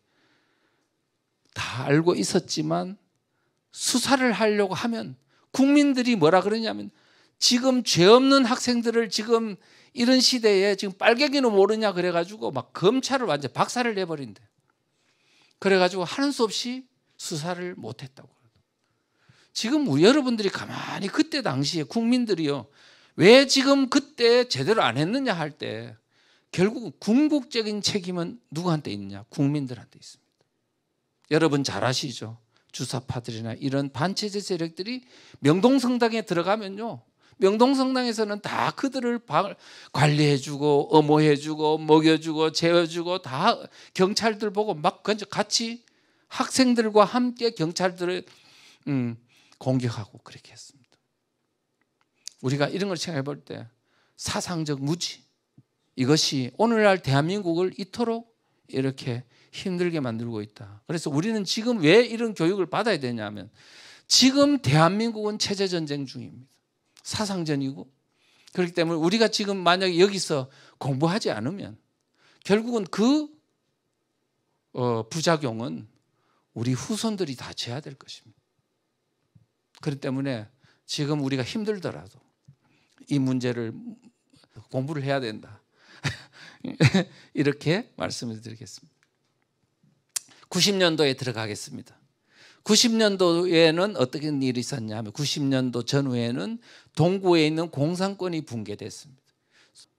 다 알고 있었지만 수사를 하려고 하면 국민들이 뭐라 그러냐면 지금 죄 없는 학생들을 지금 이런 시대에 지금 빨갱이는 모르냐 그래가지고 막 검찰을 완전 박살을 내버린대. 그래가지고 하는 수 없이 수사를 못했다고. 지금 우리 여러분들이 가만히 그때 당시에 국민들이요. 왜 지금 그때 제대로 안 했느냐 할 때 결국 궁극적인 책임은 누구한테 있느냐? 국민들한테 있습니다. 여러분 잘 아시죠? 주사파들이나 이런 반체제 세력들이 명동성당에 들어가면요. 명동성당에서는 다 그들을 관리해주고 어모해주고 먹여주고 재워주고 다 경찰들 보고 막 같이 학생들과 함께 경찰들을 음, 공격하고 그렇게 했습니다. 우리가 이런 걸 생각해 볼 때 사상적 무지 이것이 오늘날 대한민국을 이토록 이렇게 힘들게 만들고 있다. 그래서 우리는 지금 왜 이런 교육을 받아야 되냐면 지금 대한민국은 체제 전쟁 중입니다. 사상전이고 그렇기 때문에 우리가 지금 만약에 여기서 공부하지 않으면 결국은 그 어, 부작용은 우리 후손들이 다 져야 될 것입니다. 그렇기 때문에 지금 우리가 힘들더라도 이 문제를 공부를 해야 된다. 이렇게 말씀을 드리겠습니다. 90년도에 들어가겠습니다. 90년도에는 어떻게 일이 있었냐 하면 90년도 전후에는 동구에 있는 공산권이 붕괴됐습니다.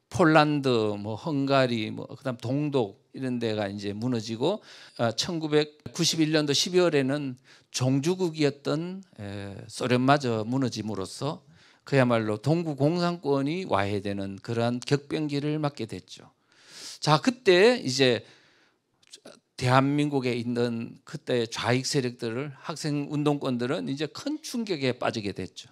폴란드, 뭐 헝가리, 뭐 그다음 동독 이런 데가 이제 무너지고 1991년도 아, 12월에는 종주국이었던 소련마저 무너짐으로써 그야말로 동구 공산권이 와해되는 그러한 격변기를 맞게 됐죠. 자, 그때 이제 대한민국에 있는 그때 좌익 세력들을 학생 운동권들은 이제 큰 충격에 빠지게 됐죠.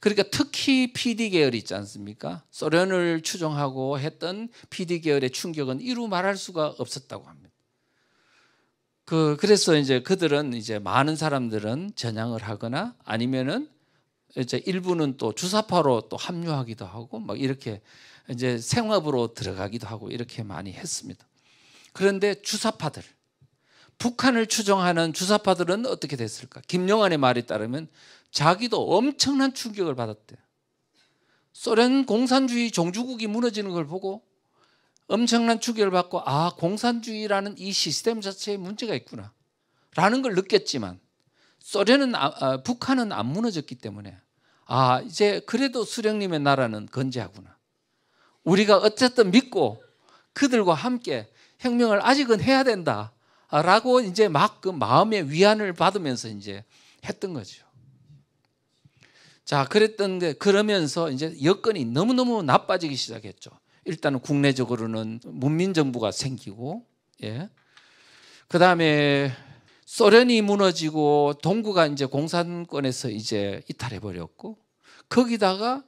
그러니까 특히 PD 계열 있지 않습니까? 소련을 추종하고 했던 PD 계열의 충격은 이루 말할 수가 없었다고 합니다. 그 그래서 이제 그들은 이제 많은 사람들은 전향을 하거나 아니면은 이제 일부는 또 주사파로 또 합류하기도 하고 막 이렇게 이제 생업으로 들어가기도 하고 이렇게 많이 했습니다. 그런데 주사파들 북한을 추종하는 주사파들은 어떻게 됐을까? 김용환의 말에 따르면 자기도 엄청난 충격을 받았대요. 소련 공산주의 종주국이 무너지는 걸 보고 엄청난 추격을 받고 아 공산주의라는 이 시스템 자체에 문제가 있구나 라는 걸 느꼈지만 소련은 아, 아, 북한은 안 무너졌기 때문에 아 이제 그래도 수령님의 나라는 건재하구나 우리가 어쨌든 믿고 그들과 함께 혁명을 아직은 해야 된다 아, 라고 이제 막 그 마음의 위안을 받으면서 이제 했던 거죠 자 그랬던 게 그러면서 이제 여건이 너무너무 나빠지기 시작했죠 일단은 국내적으로는 문민 정부가 생기고 예. 그다음에 소련이 무너지고 동구가 이제 공산권에서 이제 이탈해 버렸고 거기다가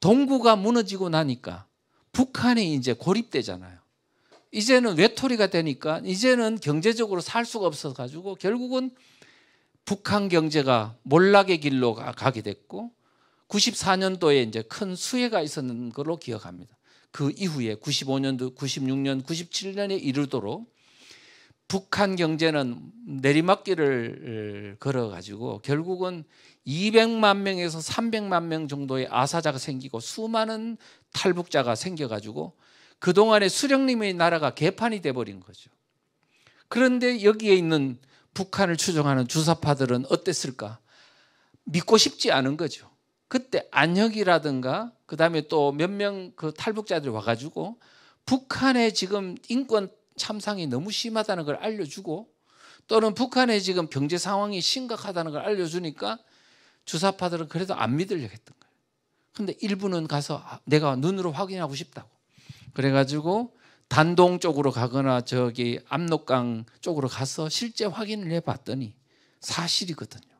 동구가 무너지고 나니까 북한이 이제 고립되잖아요. 이제는 외톨이가 되니까 이제는 경제적으로 살 수가 없어 가지고 결국은 북한 경제가 몰락의 길로 가게 됐고 94년도에 이제 큰 수해가 있었는 걸로 기억합니다. 그 이후에 95년도, 96년, 97년에 이르도록 북한 경제는 내리막길을 걸어가지고 결국은 200만 명에서 300만 명 정도의 아사자가 생기고 수많은 탈북자가 생겨가지고 그동안의 수령님의 나라가 개판이 돼버린 거죠. 그런데 여기에 있는 북한을 추종하는 주사파들은 어땠을까? 믿고 싶지 않은 거죠. 그때 안혁이라든가 그다음에 또 몇 명 그 탈북자들이 와가지고 북한의 지금 인권 참상이 너무 심하다는 걸 알려주고 또는 북한의 지금 경제 상황이 심각하다는 걸 알려주니까 주사파들은 그래도 안 믿으려고 했던 거예요. 근데 일부는 가서 아, 내가 눈으로 확인하고 싶다고. 그래가지고 단동 쪽으로 가거나 저기 압록강 쪽으로 가서 실제 확인을 해봤더니 사실이거든요.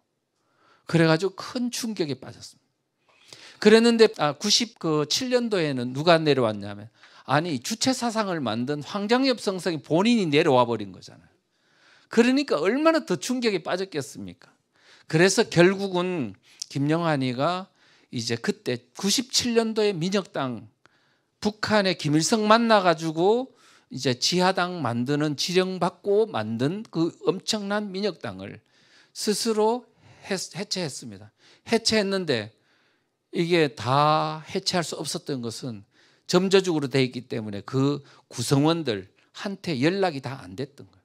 그래가지고 큰 충격에 빠졌습니다. 그랬는데 아, 97년도에는 누가 내려왔냐면 아니 주체 사상을 만든 황장엽 성성이 본인이 내려와 버린 거잖아요. 그러니까 얼마나 더 충격에 빠졌겠습니까? 그래서 결국은 김영환이가 이제 그때 97년도에 민혁당 북한의 김일성 만나 가지고 이제 지하당 만드는 지령받고 만든 그 엄청난 민혁당을 스스로 해체했습니다. 해체했는데 이게 다 해체할 수 없었던 것은 점자적으로 돼 있기 때문에 그 구성원들 한테 연락이 다 안 됐던 거예요.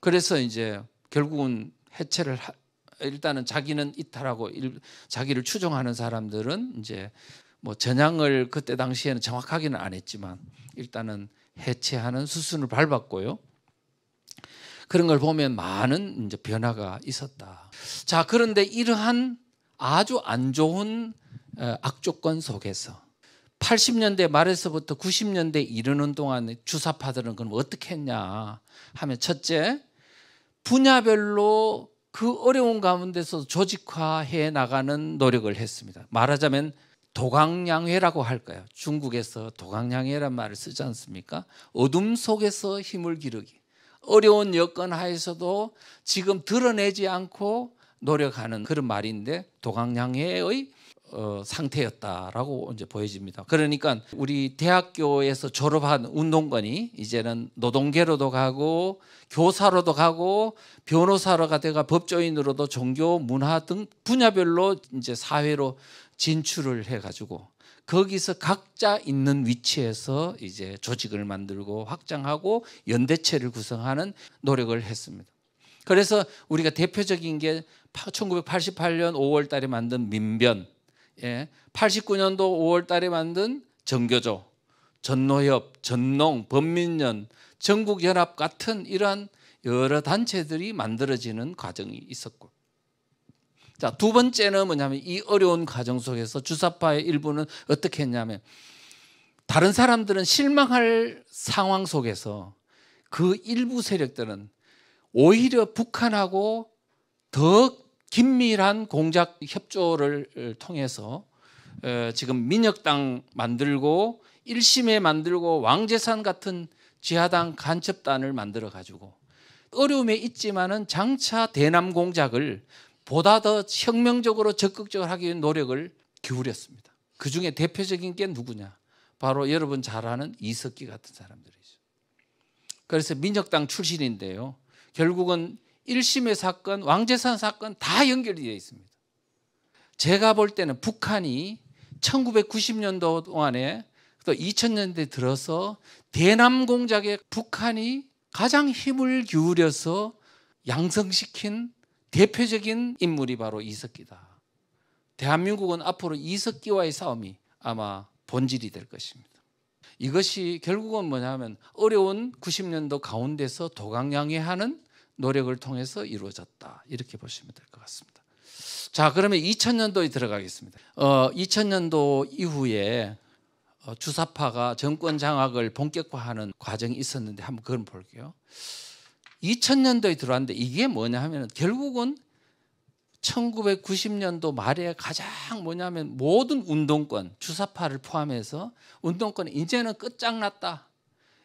그래서 이제 결국은 해체를 하, 일단은 자기는 이탈하고 일, 자기를 추종하는 사람들은 이제 뭐 전향을 그때 당시에는 정확하게는 안 했지만 일단은 해체하는 수순을 밟았고요. 그런 걸 보면 많은 이제 변화가 있었다. 자, 그런데 이러한 아주 안 좋은 어, 악조건 속에서 80년대 말에서부터 90년대 이르는 동안에 주사파들은 그럼 어떻게 했냐 하면 첫째 분야별로 그 어려운 가운데서 조직화해 나가는 노력을 했습니다. 말하자면 도강양회라고 할까요? 중국에서 도강양회란 말을 쓰지 않습니까? 어둠 속에서 힘을 기르기. 어려운 여건 하에서도 지금 드러내지 않고 노력하는 그런 말인데 도강양해의 어, 상태였다라고 이제 보여집니다. 그러니까 우리 대학교에서 졸업한 운동권이 이제는 노동계로도 가고 교사로도 가고 변호사로가 되가 법조인으로도 종교 문화 등 분야별로 이제 사회로 진출을 해가지고 거기서 각자 있는 위치에서 이제 조직을 만들고 확장하고 연대체를 구성하는 노력을 했습니다. 그래서 우리가 대표적인 게 1988년 5월 달에 만든 민변, 예, 89년도 5월 달에 만든 정교조, 전노협, 전농, 범민련 전국연합 같은 이러한 여러 단체들이 만들어지는 과정이 있었고 자, 두 번째는 뭐냐면 이 어려운 과정 속에서 주사파의 일부는 어떻게 했냐면 다른 사람들은 실망할 상황 속에서 그 일부 세력들은 오히려 북한하고 더 긴밀한 공작 협조를 어, 통해서 어, 지금 민혁당 만들고 일심에 만들고 왕재산 같은 지하당 간첩단을 만들어 가지고 어려움에 있지만은 장차 대남 공작을 보다 더 혁명적으로 적극적으로 하기 위한 노력을 기울였습니다. 그 중에 대표적인 게 누구냐? 바로 여러분 잘 아는 이석기 같은 사람들이죠. 그래서 민혁당 출신인데요. 결국은 1심의 사건, 왕재산 사건 다 연결이 되어 있습니다. 제가 볼 때는 북한이 1990년도 동안에 또 2000년대 들어서 대남 공작에 북한이 가장 힘을 기울여서 양성시킨 대표적인 인물이 바로 이석기다. 대한민국은 앞으로 이석기와의 싸움이 아마 본질이 될 것입니다. 이것이 결국은 뭐냐면 어려운 90년도 가운데서 도강양해하는 노력을 통해서 이루어졌다. 이렇게 보시면 될 것 같습니다. 자, 그러면 2000년도에 들어가겠습니다. 어, 2000년도 이후에 어, 주사파가 정권 장악을 본격화하는 과정이 있었는데 한번 그걸 볼게요. 2000년도에 들어왔는데 이게 뭐냐 하면 결국은 1990년도 말에 가장 뭐냐면 모든 운동권 주사파를 포함해서 운동권 이제는 이 끝장났다.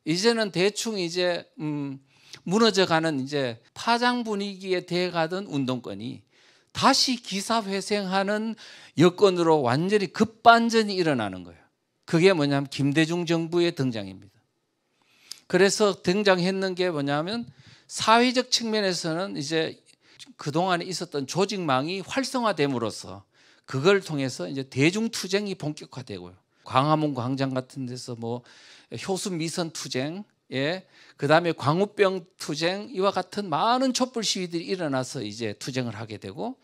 이제는 대충 이제 음 무너져가는 이제 파장 분위기에 대가던 해 운동권이 다시 기사회생하는 여건으로 완전히 급반전이 일어나는 거예요. 그게 뭐냐면 김대중 정부의 등장입니다. 그래서 등장했는 게 뭐냐면 사회적 측면에서는 이제 그동안에 있었던 조직망이 활성화됨으로써 그걸 통해서 이제 대중투쟁이 본격화되고요. 광화문 광장 같은 데서 뭐 효수 미선 투쟁, 예, 그 다음에 광우병 투쟁 이와 같은 많은 촛불 시위들이 일어나서 이제 투쟁을 하게 되고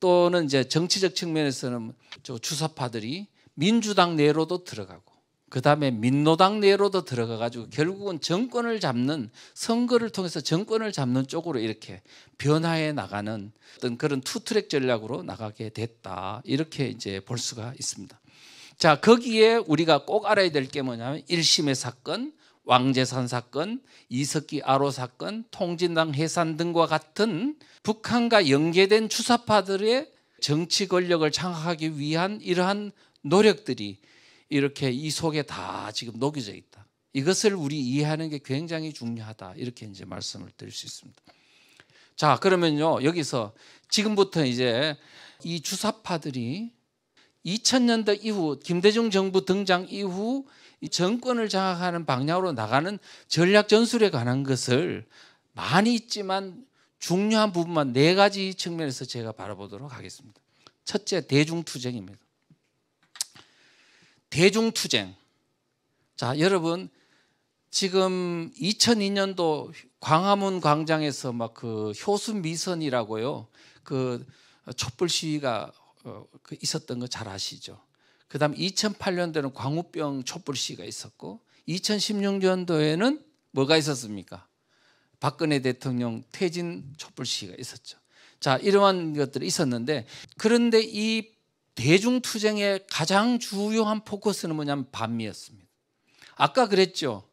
또는 이제 정치적 측면에서는 저 주사파들이 민주당 내로도 들어가고 그 다음에 민노당 내로도 들어가 가지고 결국은 정권을 잡는 선거를 통해서 정권을 잡는 쪽으로 이렇게 변화해 나가는 어떤 그런 투트랙 전략으로 나가게 됐다 이렇게 이제 볼 수가 있습니다. 자 거기에 우리가 꼭 알아야 될 게 뭐냐면 1심의 사건, 왕재산 사건, 이석기 아로 사건, 통진당 해산 등과 같은 북한과 연계된 추사파들의 정치 권력을 장악하기 위한 이러한 노력들이 이렇게 이 속에 다 지금 녹여져 있다. 이것을 우리 이해하는 게 굉장히 중요하다. 이렇게 이제 말씀을 드릴 수 있습니다. 자, 그러면요. 여기서 지금부터 이제 이 주사파들이 2000년대 이후 김대중 정부 등장 이후 정권을 장악하는 방향으로 나가는 전략 전술에 관한 것을 많이 있지만 중요한 부분만 네 가지 측면에서 제가 바라보도록 하겠습니다. 첫째 대중투쟁입니다. 대중투쟁. 자, 여러분 지금 2002년도 광화문 광장에서 막 그 효수 미선이라고요. 그 촛불 시위가 어, 그 있었던 거 잘 아시죠? 그다음 2008년도에는 광우병 촛불 시위가 있었고 2016년도에는 뭐가 있었습니까? 박근혜 대통령 퇴진 촛불 시위가 있었죠. 자, 이러한 것들이 있었는데 그런데 이 대중투쟁의 가장 주요한 포커스는 뭐냐면 반미였습니다. 아까 그랬죠.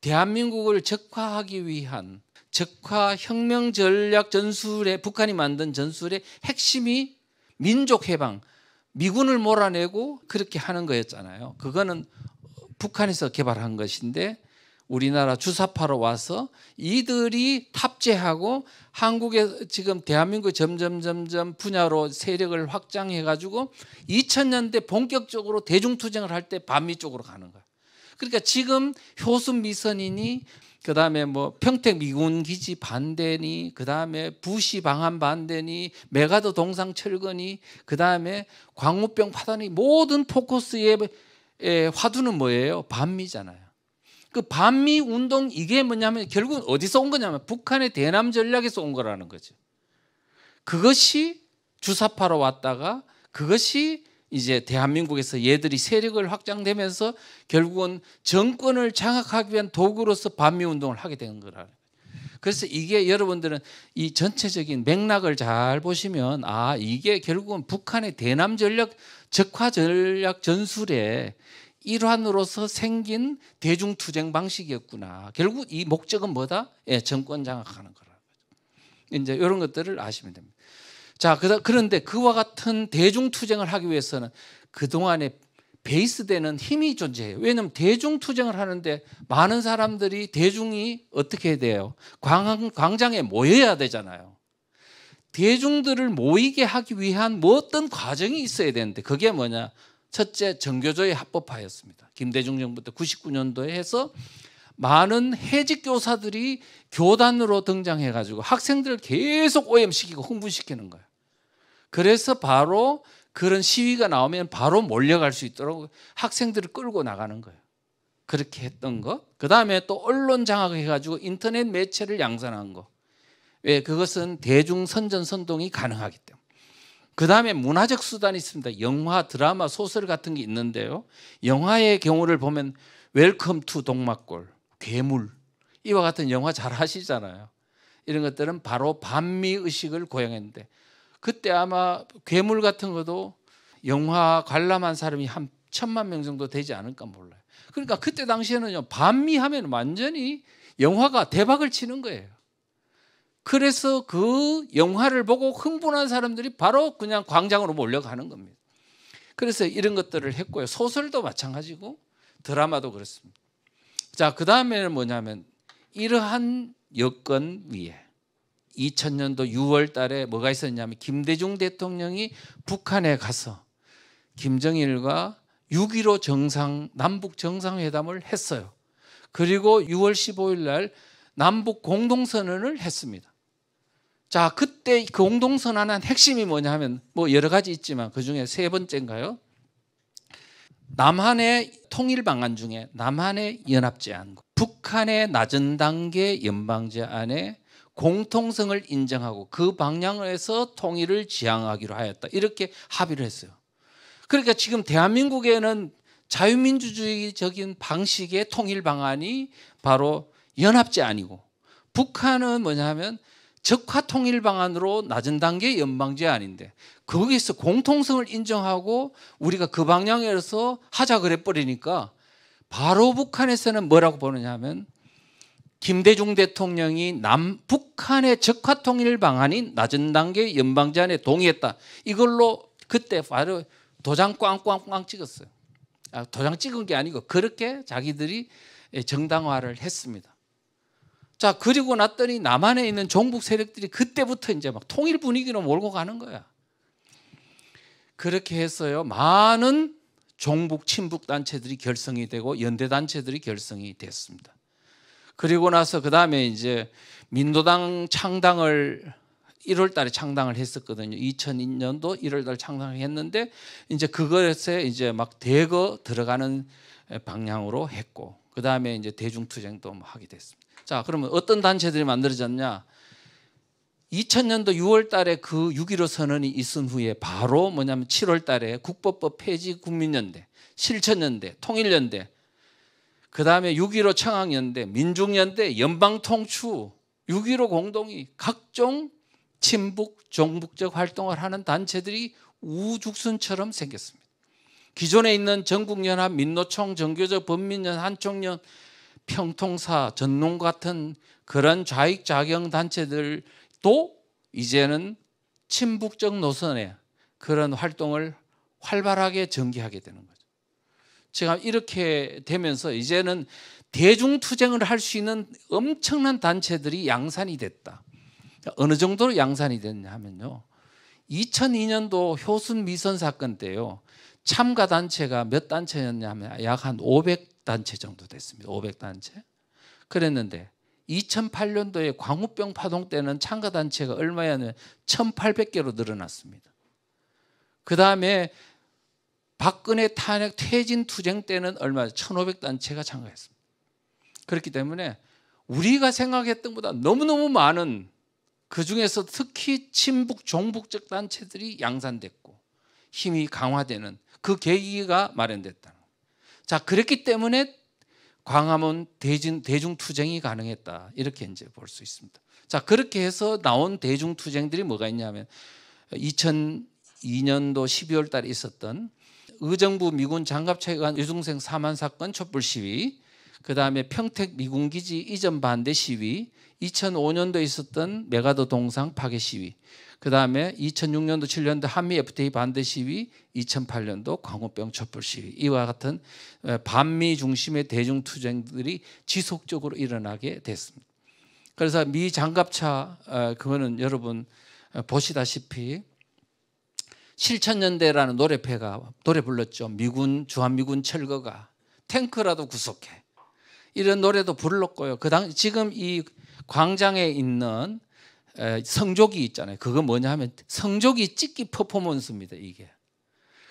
대한민국을 적화하기 위한 적화 혁명 전략 전술에 북한이 만든 전술의 핵심이 민족 해방, 미군을 몰아내고 그렇게 하는 거였잖아요. 그거는 북한에서 개발한 것인데 우리나라 주사파로 와서 이들이 탑재하고 한국에 지금 대한민국 점점 점점 분야로 세력을 확장해 가지고 2000년대 본격적으로 대중투쟁을 할 때 반미 쪽으로 가는 거야. 그러니까 지금 효순 미선이니 그다음에 뭐 평택 미군 기지 반대니 그다음에 부시 방한 반대니 메가드 동상 철거니 그다음에 광우병 파단이 모든 포커스의 화두는 뭐예요? 반미잖아요. 그 반미 운동 이게 뭐냐면 결국은 어디서 온 거냐면 북한의 대남 전략에서 온 거라는 거죠. 그것이 주사파로 왔다가 그것이 이제 대한민국에서 얘들이 세력을 확장되면서 결국은 정권을 장악하기 위한 도구로서 반미 운동을 하게 된 거라. 그래서 이게 여러분들은 이 전체적인 맥락을 잘 보시면 아 이게 결국은 북한의 대남 전략 적화 전략 전술에 일환으로서 생긴 대중투쟁 방식이었구나. 결국 이 목적은 뭐다? 예, 정권 장악하는 거라. 이제 이런 것들을 아시면 됩니다. 자, 그런데 그와 같은 대중투쟁을 하기 위해서는 그동안에 베이스되는 힘이 존재해요. 왜냐면 대중투쟁을 하는데 많은 사람들이 대중이 어떻게 돼요? 광, 광장에 모여야 되잖아요. 대중들을 모이게 하기 위한 뭐 어떤 과정이 있어야 되는데 그게 뭐냐? 첫째 정교조의 합법화였습니다. 김대중 정부 때 99년도에 해서 많은 해직 교사들이 교단으로 등장해 가지고 학생들을 계속 오염시키고 흥분시키는 거예요. 그래서 바로 그런 시위가 나오면 바로 몰려갈 수 있도록 학생들을 끌고 나가는 거예요. 그렇게 했던 거. 그다음에 또 언론 장악해 가지고 인터넷 매체를 양산한 거. 왜 그것은 대중 선전 선동이 가능하기 때문에 그 다음에 문화적 수단이 있습니다. 영화, 드라마, 소설 같은 게 있는데요. 영화의 경우를 보면 웰컴 투 동막골, 괴물 이와 같은 영화 잘 하시잖아요. 이런 것들은 바로 반미 의식을 고양했는데 그때 아마 괴물 같은 것도 영화 관람한 사람이 한 천만 명 정도 되지 않을까 몰라요. 그러니까 그때 당시에는요 반미 하면 완전히 영화가 대박을 치는 거예요. 그래서 그 영화를 보고 흥분한 사람들이 바로 그냥 광장으로 몰려가는 겁니다. 그래서 이런 것들을 했고요. 소설도 마찬가지고 드라마도 그렇습니다. 자, 그 다음에는 뭐냐면 이러한 여건 위에 2000년도 6월 달에 뭐가 있었냐면 김대중 대통령이 북한에 가서 김정일과 6.15 정상, 남북 정상회담을 했어요. 그리고 6월 15일 날 남북 공동선언을 했습니다. 자, 그때 그 공동선언한 핵심이 뭐냐 하면 뭐 여러 가지 있지만 그 중에 세 번째인가요? 남한의 통일 방안 중에 남한의 연합 제안, 북한의 낮은 단계 연방 제안에 공통성을 인정하고 그 방향에서 통일을 지향하기로 하였다. 이렇게 합의를 했어요. 그러니까 지금 대한민국에는 자유민주주의적인 방식의 통일 방안이 바로 연합 제안이고 북한은 뭐냐면 적화 통일 방안으로 낮은 단계 연방 제아닌데 거기서 공통성을 인정하고 우리가 그 방향에서 하자 그래 버리니까 바로 북한에서는 뭐라고 보느냐면 하 김대중 대통령이 남 북한의 적화 통일 방안인 낮은 단계 연방 제안에 동의했다. 이걸로 그때 바로 도장 꽝꽝꽝 찍었어요. 아, 도장 찍은 게 아니고 그렇게 자기들이 정당화를 했습니다. 자, 그리고 났더니 남한에 있는 종북 세력들이 그때부터 이제 막 통일 분위기로 몰고 가는 거야. 그렇게 해서요. 많은 종북 친북 단체들이 결성이 되고 연대 단체들이 결성이 됐습니다. 그리고 나서 그다음에 이제 민도당 창당을 1월 달에 창당을 했었거든요. 2002년도 1월 달 창당을 했는데 이제 그것에 이제 막 대거 들어가는 방향으로 했고 그다음에 이제 대중투쟁도 뭐 하게 됐습니다. 자, 그러면 어떤 단체들이 만들어졌냐? 2000년도 6월 달에 그 6.15 선언이 있은 후에 바로 뭐냐면 7월 달에 국법법 폐지 국민연대, 실천연대, 통일연대, 그 다음에 6.15 청학연대, 민중연대, 연방통추, 6.15 공동이 각종 친북, 종북적 활동을 하는 단체들이 우죽순처럼 생겼습니다. 기존에 있는 전국연합, 민노총, 정교적 범민연, 한총연, 평통사, 전농 같은 그런 좌익작경 단체들도 이제는 친북적 노선에 그런 활동을 활발하게 전개하게 되는 거죠. 지금 이렇게 되면서 이제는 대중투쟁을 할 수 있는 엄청난 단체들이 양산이 됐다. 어느 정도로 양산이 됐냐 하면요. 2002년도 효순 미선 사건 때요. 참가 단체가 몇 단체였냐 하면 약한 단체 정도 됐습니다. 500단체. 그랬는데 2008년도에 광우병 파동 때는 참가 단체가 얼마였냐면 1,800개로 늘어났습니다. 그 다음에 박근혜 탄핵 퇴진 투쟁 때는 얼마 1,500 단체가 참가했습니다. 그렇기 때문에 우리가 생각했던 보다 너무너무 많은 그 중에서 특히 친북 종북적 단체들이 양산됐고 힘이 강화되는 그 계기가 마련됐다. 는 자, 그렇기 때문에 광화문 대중, 대중투쟁이 가능했다. 이렇게 이제 볼 수 있습니다. 자, 그렇게 해서 나온 대중투쟁들이 뭐가 있냐면 2002년도 12월 달에 있었던 의정부 미군 장갑차관 유중생 사망 사건 촛불 시위, 그 다음에 평택 미군기지 이전 반대 시위, 2005년도에 있었던 메가더 동상 파괴 시위, 그 다음에 2006년도, 7년도 한미 FTA 반대 시위, 2008년도 광우병 촛불 시위 이와 같은 반미 중심의 대중 투쟁들이 지속적으로 일어나게 됐습니다. 그래서 미 장갑차 그거는 여러분 보시다시피 실천년대라는 노래패가 노래 불렀죠. 미군 주한미군 철거가 탱크라도 구속해 이런 노래도 불렀고요. 그 당 지금 이 광장에 있는 성조기 있잖아요. 그거 뭐냐 하면 성조기 찍기 퍼포먼스입니다. 이게.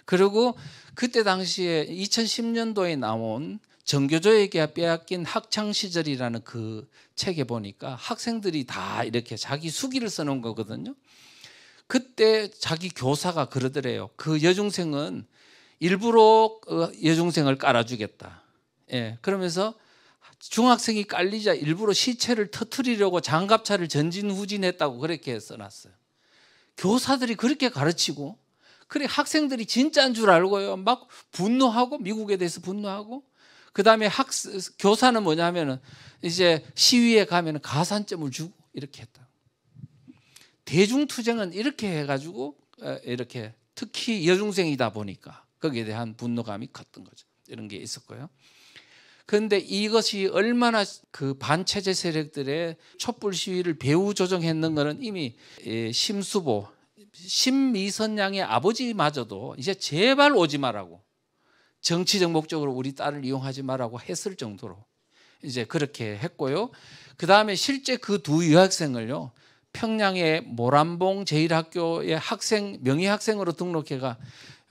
그리고 그때 당시에 2010년도에 나온 정교조에게 빼앗긴 학창 시절이라는 그 책에 보니까 학생들이 다 이렇게 자기 수기를 써놓은 거거든요. 그때 자기 교사가 그러더래요. 그 여중생은 일부러 어, 여중생을 깔아주겠다. 예, 그러면서 중학생이 깔리자 일부러 시체를 터트리려고 장갑차를 전진후진했다고 그렇게 써놨어요. 교사들이 그렇게 가르치고 그래 학생들이 진짜인 줄 알고요. 막 분노하고 미국에 대해서 분노하고 그다음에 학 교사는 뭐냐면은 이제 시위에 가면 가산점을 주고 이렇게 했다. 대중 투쟁은 이렇게 해 가지고 이렇게 특히 여중생이다 보니까 거기에 대한 분노감이 컸던 거죠. 이런 게 있었고요. 그런데 이것이 얼마나 그 반체제 세력들의 촛불 시위를 배후 조정했는가는 이미 예, 심수보, 심미선 양의 아버지마저도 이제 제발 오지 말라고 정치적 목적으로 우리 딸을 이용하지 말라고 했을 정도로 이제 그렇게 했고요. 그 다음에 실제 그 두 유학생을요. 평양의 모란봉 제일학교의 학생 명예학생으로 등록해가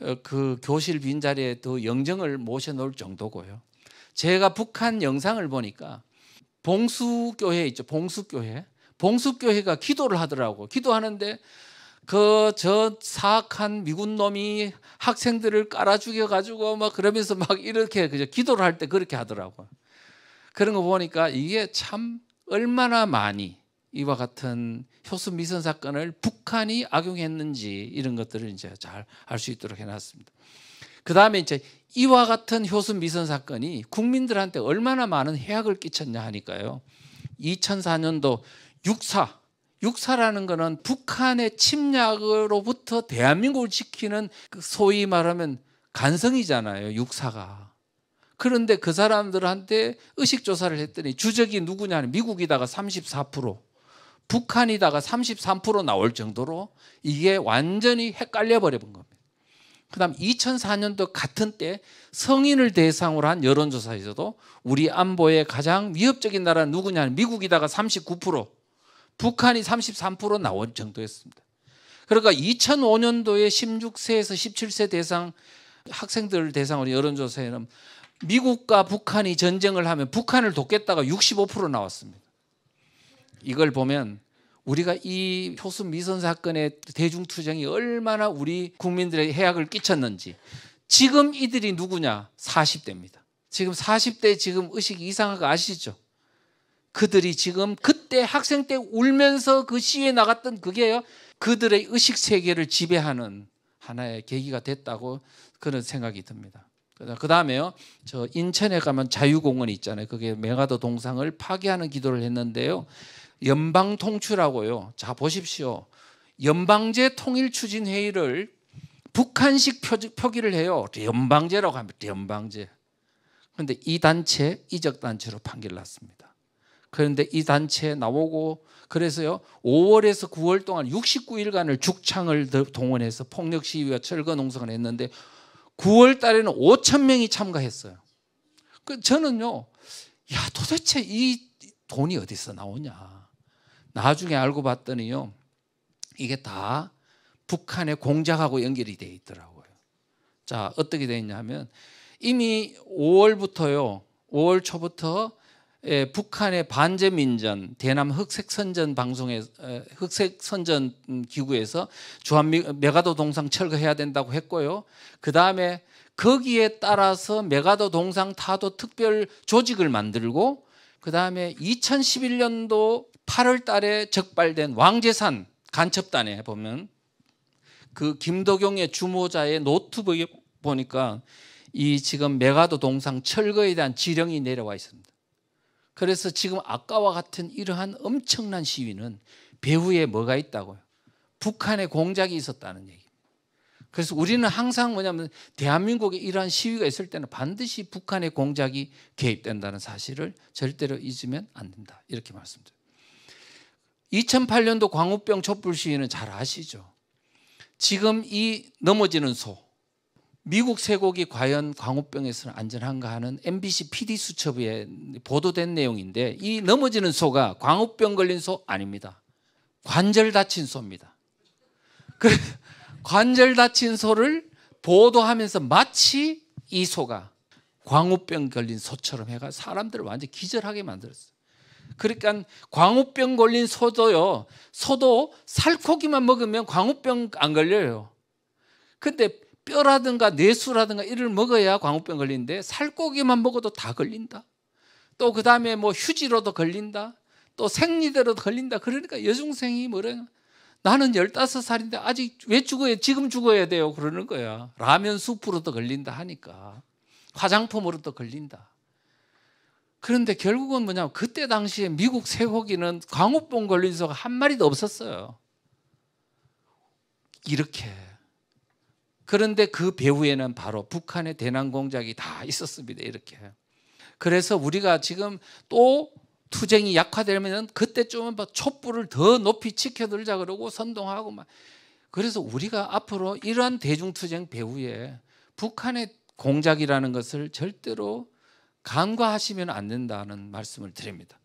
어, 그 교실 빈자리에 더 영정을 모셔놓을 정도고요. 제가 북한 영상을 보니까 봉수교회 있죠. 봉수교회. 봉수교회가 기도를 하더라고. 기도하는데 그 저 사악한 미군 놈이 학생들을 깔아 죽여 가지고 막 그러면서 막 이렇게 그 기도를 할 때 그렇게 하더라고. 그런 거 보니까 이게 참 얼마나 많이 이와 같은 효수 미선 사건을 북한이 악용했는지 이런 것들을 이제 잘 알 수 있도록 해놨습니다. 그 다음에 이제 이와 같은 효순 미선 사건이 국민들한테 얼마나 많은 해악을 끼쳤냐 하니까요. 2004년도 육사, 육사라는 것은 북한의 침략으로부터 대한민국을 지키는 그 소위 말하면 간성이잖아요. 육사가. 그런데 그 사람들한테 의식 조사를 했더니 주적이 누구냐는 미국이다가 34%, 북한이다가 33% 나올 정도로 이게 완전히 헷갈려 버려 겁니다. 그다음 2004년도 같은 때 성인을 대상으로 한 여론조사에서도 우리 안보에 가장 위협적인 나라는 누구냐 미국이다가 39%, 북한이 33% 나온 정도였습니다. 그러니까 2005년도에 16세에서 17세 대상 학생들을 대상으로 여론조사에는 미국과 북한이 전쟁을 하면 북한을 돕겠다가 65% 나왔습니다. 이걸 보면 우리가 이 효수 미선 사건의 대중투쟁이 얼마나 우리 국민들의 해악을 끼쳤는지 지금 이들이 누구냐? 40대입니다. 지금 40대 지금 의식이 이상한 거 아시죠? 그들이 지금 그때 학생 때 울면서 그 시위에 나갔던 그게요. 그들의 의식 세계를 지배하는 하나의 계기가 됐다고 그런 생각이 듭니다. 그 다음에요. 저 인천에 가면 자유공원이 있잖아요. 그게 메가더 동상을 파괴하는 기도를 했는데요. 연방 통치라고요. 자 보십시오. 연방제 통일 추진 회의를 북한식 표기, 를 해요. 연방제라고 합니다. 연방제. 그런데 이 단체 이적 단체로 판결 났습니다. 그런데 이 단체 나오고 그래서요. 5월에서 9월 동안 69일간을 죽창을 동원해서 폭력 시위와 철거 농성을 했는데 9월 달에는 5천 명이 참가했어요. 그 저는요. 야, 도대체 이 돈이 어디서 나오냐? 나중에 알고 봤더니요. 이게 다 북한의 공작하고 연결이 돼 있더라고요. 자, 어떻게 되 있냐면 이미 5월부터요. 5월 초부터 예, 북한의 반제 민전 대남 흑색 선전 방송에 어, 흑색 선전 기구에서 주한미 메가도 동상 철거해야 된다고 했고요. 그 다음에 거기에 따라서 메가도 동상 타도 특별 조직을 만들고 그 다음에 2011년도 8월 달에 적발된 왕재산 간첩단에 보면 그 김도경의 주모자의 노트북에 보니까 이 지금 메가도 동상 철거에 대한 지령이 내려와 있습니다. 그래서 지금 아까와 같은 이러한 엄청난 시위는 배후에 뭐가 있다고요? 북한의 공작이 있었다는 얘기. 입니다 그래서 우리는 항상 뭐냐면 대한민국에 이러한 시위가 있을 때는 반드시 북한의 공작이 개입된다는 사실을 절대로 잊으면 안 된다. 이렇게 말씀드립니다 2008년도 광우병 촛불 시위는 잘 아시죠? 지금 이 넘어지는 소 미국 세곡이 과연 광우병에서는 안전한가 하는 MBC PD 수첩에 보도된 내용인데 이 넘어지는 소가 광우병 걸린 소 아닙니다. 관절 다친 소입니다. 그 관절 다친 소를 보도하면서 마치 이 소가 광우병 걸린 소처럼 해가 사람들을 완전 기절하게 만들었어요. 그러니까 광우병 걸린 소도요. 소도 살코기만 먹으면 광우병 안 걸려요. 근데 뼈라든가 뇌수라든가 이를 먹어야 광우병 걸린는데 살코기만 먹어도 다 걸린다. 또 그다음에 뭐 휴지로도 걸린다. 또 생리대로도 걸린다. 그러니까 여중생이 뭐래 나는 15살인데 아직 왜 죽어야 지금 죽어야 돼요. 그러는 거야. 라면 수프로도 걸린다 하니까. 화장품으로도 걸린다. 그런데 결국은 뭐냐면 그때 당시에 미국 쇠고기는 광우병 걸린 소가 한 마리도 없었어요. 이렇게. 그런데 그 배후에는 바로 북한의 대남 공작이 다 있었습니다. 이렇게. 그래서 우리가 지금 또 투쟁이 약화되면 그때쯤은 뭐 촛불을 더 높이 지켜들자 그러고 선동하고 막 그래서 우리가 앞으로 이러한 대중투쟁 배후에 북한의 공작이라는 것을 절대로 간과하시면 안 된다는 말씀을 드립니다.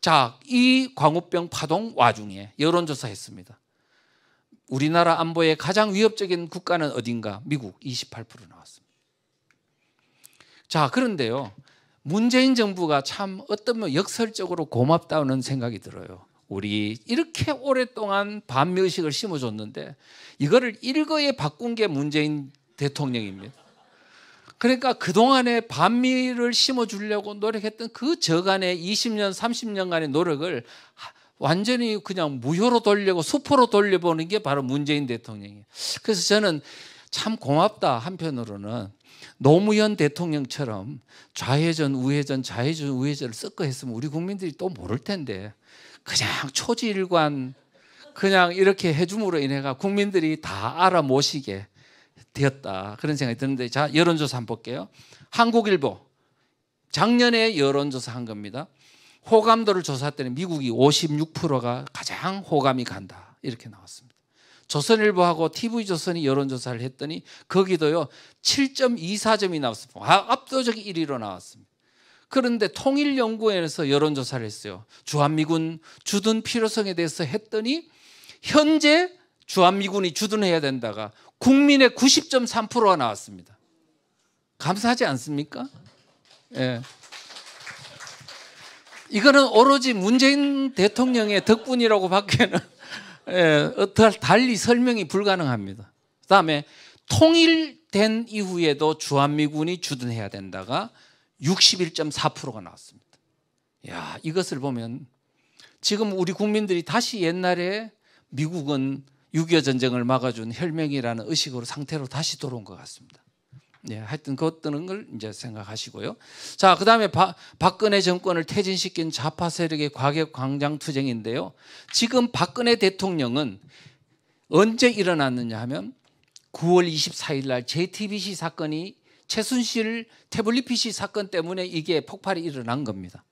자, 이 광우병 파동 와중에 여론조사 했습니다. 우리나라 안보에 가장 위협적인 국가는 어딘가? 미국 28% 나왔습니다. 자, 그런데요. 문재인 정부가 참 어떤 역설적으로 고맙다는 생각이 들어요. 우리 이렇게 오랫동안 반미의식을 심어줬는데 이거를 일거에 바꾼 게 문재인 대통령입니다. 그러니까 그동안에 반미를 심어주려고 노력했던 그 저간의 20년, 30년간의 노력을 완전히 그냥 무효로 돌려고 수포로 돌려보는 게 바로 문재인 대통령이에요. 그래서 저는 참 고맙다 한편으로는 노무현 대통령처럼 좌회전, 우회전, 좌회전, 우회전을 섞어 했으면 우리 국민들이 또 모를 텐데 그냥 초지일관 그냥 이렇게 해줌으로 인해가 국민들이 다 알아모시게 되었다 그런 생각이 드는데 자 여론조사 한번 볼게요 한국일보 작년에 여론조사 한 겁니다 호감도를 조사했더니 미국이 56%가 가장 호감이 간다 이렇게 나왔습니다 조선일보하고 TV조선이 여론조사를 했더니 거기도요 7.24점이 나왔습니다 아, 압도적 1위로 나왔습니다 그런데 통일연구원에서 여론조사를 했어요 주한미군 주둔 필요성에 대해서 했더니 현재 주한미군이 주둔해야 된다가 국민의 90.3%가 나왔습니다. 감사하지 않습니까? 예. 이거는 오로지 문재인 대통령의 덕분이라고 밖에는 예, 달리 설명이 불가능합니다. 그 다음에 통일된 이후에도 주한미군이 주둔해야 된다가 61.4%가 나왔습니다. 야, 이것을 보면 지금 우리 국민들이 다시 옛날에 미국은 6.25 전쟁을 막아준 혈맹이라는 의식으로 상태로 다시 돌아온 것 같습니다. 예, 하여튼 그것들은 걸 이제 생각하시고요. 자, 그 다음에 박근혜 정권을 퇴진시킨 좌파 세력의 과격 광장 투쟁인데요. 지금 박근혜 대통령은 언제 일어났느냐 하면 9월 24일 날 JTBC 사건이 최순실 태블릿 PC 사건 때문에 이게 폭발이 일어난 겁니다.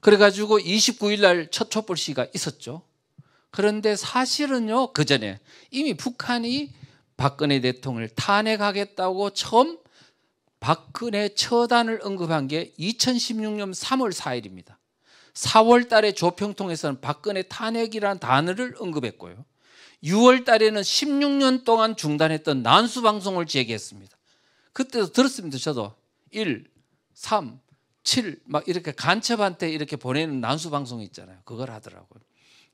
그래가지고 29일 날첫 촛불 시가 있었죠. 그런데 사실은요, 그 전에 이미 북한이 박근혜 대통령을 탄핵하겠다고 처음 박근혜 처단을 언급한 게 2016년 3월 4일입니다. 4월 달에 조평통에서는 박근혜 탄핵이란 단어를 언급했고요. 6월 달에는 16년 동안 중단했던 난수 방송을 제기했습니다. 그때도 들었습니다. 저도 1, 3, 7 막 이렇게 간첩한테 이렇게 보내는 난수 방송이 있잖아요. 그걸 하더라고요.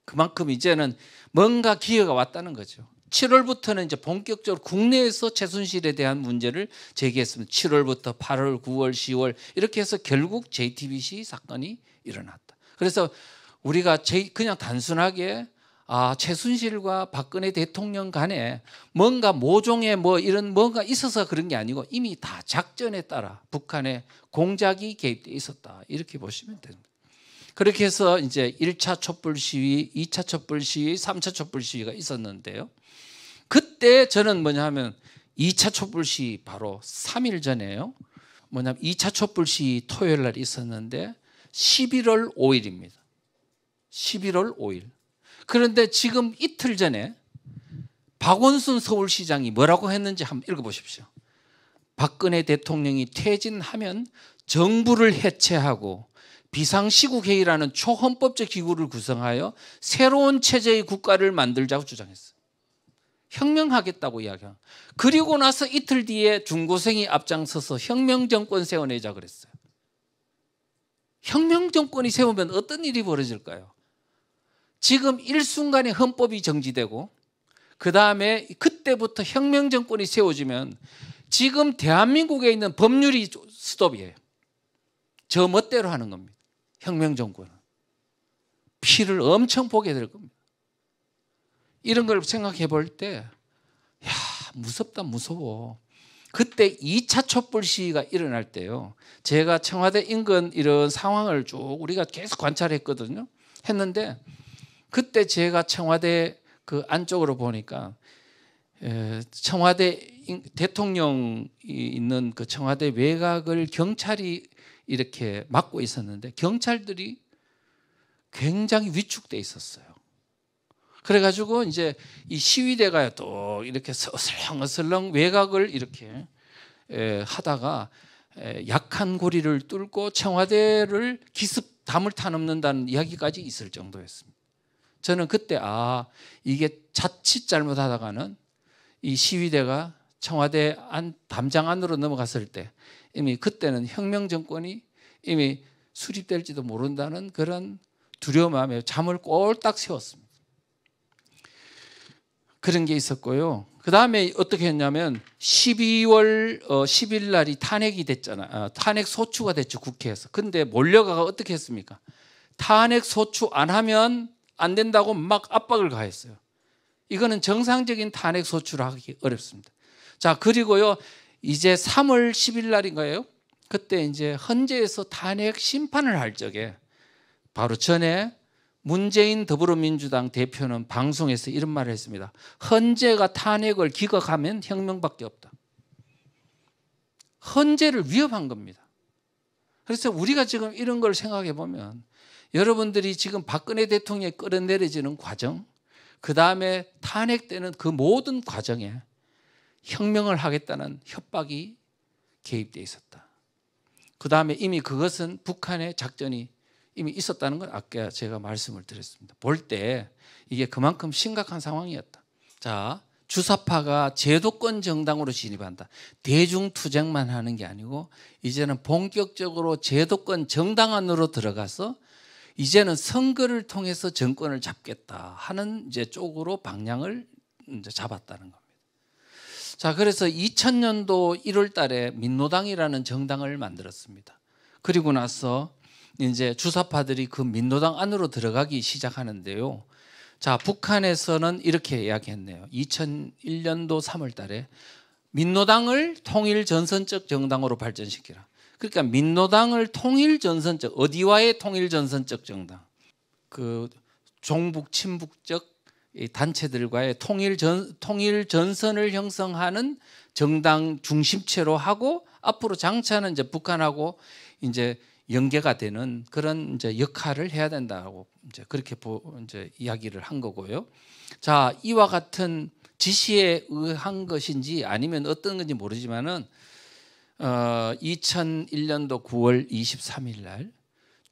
그만큼 이제는 뭔가 기회가 왔다는 거죠. 7월부터는 이제 본격적으로 국내에서 최순실에 대한 문제를 제기했습니다. 7월부터 8월, 9월, 10월 이렇게 해서 결국 JTBC 사건이 일어났다. 그래서 우리가 그냥 단순하게 아, 최순실과 박근혜 대통령 간에 뭔가 모종의 뭐 이런 뭔가 있어서 그런 게 아니고 이미 다 작전에 따라 북한의 공작이 개입돼 있었다. 이렇게 보시면 됩니다. 그렇게 해서 이제 1차 촛불 시위, 2차 촛불 시위, 3차 촛불 시위가 있었는데요. 그때 저는 뭐냐 하면 2차 촛불 시위 바로 3일 전에요. 뭐냐면 2차 촛불 시위 토요일 날 있었는데 11월 5일입니다. 11월 5일. 그런데 지금 이틀 전에 박원순 서울시장이 뭐라고 했는지 한번 읽어보십시오. 박근혜 대통령이 퇴진하면 정부를 해체하고 비상시국회의라는 초헌법적 기구를 구성하여 새로운 체제의 국가를 만들자고 주장했어요. 혁명하겠다고 이야기한. 그리고 나서 이틀 뒤에 중고생이 앞장서서 혁명정권 세워내자 그랬어요. 혁명정권이 세우면 어떤 일이 벌어질까요? 지금 일순간에 헌법이 정지되고 그 다음에 그때부터 혁명정권이 세워지면 지금 대한민국에 있는 법률이 스톱이에요. 저 멋대로 하는 겁니다. 혁명 정권은 피를 엄청 보게 될 겁니다. 이런 걸 생각해 볼 때, 야, 무섭다, 무서워. 그때 2차 촛불 시위가 일어날 때요. 제가 청와대 인근 이런 상황을 쭉 우리가 계속 관찰했거든요. 했는데, 그때 제가 청와대 그 안쪽으로 보니까, 청와대 대통령이 있는 그 청와대 외곽을 경찰이 이렇게 막고 있었는데 경찰들이 굉장히 위축돼 있었어요. 그래가지고 이제 이 시위대가 또 이렇게 어슬렁어슬렁 외곽을 이렇게 하다가 약한 고리를 뚫고 청와대를 기습 담을 타넘는다는 이야기까지 있을 정도였습니다. 저는 그때 아 이게 자칫 잘못하다가는 이 시위대가 청와대 안, 담장 안으로 넘어갔을 때 이미 그때는 혁명 정권이 이미 수립될지도 모른다는 그런 두려움에 잠을 꼴딱 세웠습니다. 그런 게 있었고요. 그 다음에 어떻게 했냐면 12월 10일 어, 날이 탄핵이 됐잖아. 아, 탄핵 소추가 됐죠 국회에서. 근데 몰려가가 어떻게 했습니까? 탄핵 소추 안 하면 안 된다고 막 압박을 가했어요. 이거는 정상적인 탄핵 소추를 하기 어렵습니다. 자 그리고요 이제 3월 10일 날인가요? 그때 이제 헌재에서 탄핵 심판을 할 적에 바로 전에 문재인 더불어민주당 대표는 방송에서 이런 말을 했습니다. 헌재가 탄핵을 기각하면 혁명밖에 없다. 헌재를 위협한 겁니다. 그래서 우리가 지금 이런 걸 생각해 보면 여러분들이 지금 박근혜 대통령이 끌어내려지는 과정, 그 다음에 탄핵되는 그 모든 과정에 혁명을 하겠다는 협박이 개입되어 있었다. 그 다음에 이미 그것은 북한의 작전이 이미 있었다는 걸 아까 제가 말씀을 드렸습니다. 볼 때 이게 그만큼 심각한 상황이었다. 자, 주사파가 제도권 정당으로 진입한다. 대중투쟁만 하는 게 아니고 이제는 본격적으로 제도권 정당 안으로 들어가서 이제는 선거를 통해서 정권을 잡겠다 하는 이제 쪽으로 방향을 이제 잡았다는 겁니다. 자, 그래서 2000년도 1월 달에 민노당이라는 정당을 만들었습니다. 그리고 나서 이제 주사파들이 그 민노당 안으로 들어가기 시작하는데요. 자, 북한에서는 이렇게 이야기했네요. 2001년도 3월 달에 민노당을 통일 전선적 정당으로 발전시키라. 그러니까 민노당을 통일 전선적 어디와의 통일 전선적 정당? 그 종북 친북적 단체들과의 통일 전 통일 전선을 형성하는 정당 중심체로 하고 앞으로 장차는 이제 북한하고 이제 연계가 되는 그런 이제 역할을 해야 된다고 이제 그렇게 보, 이제 이야기를 한 거고요. 자, 이와 같은 지시에 의한 것인지 아니면 어떤 건지 모르지만은 어, 2001년도 9월 23일 날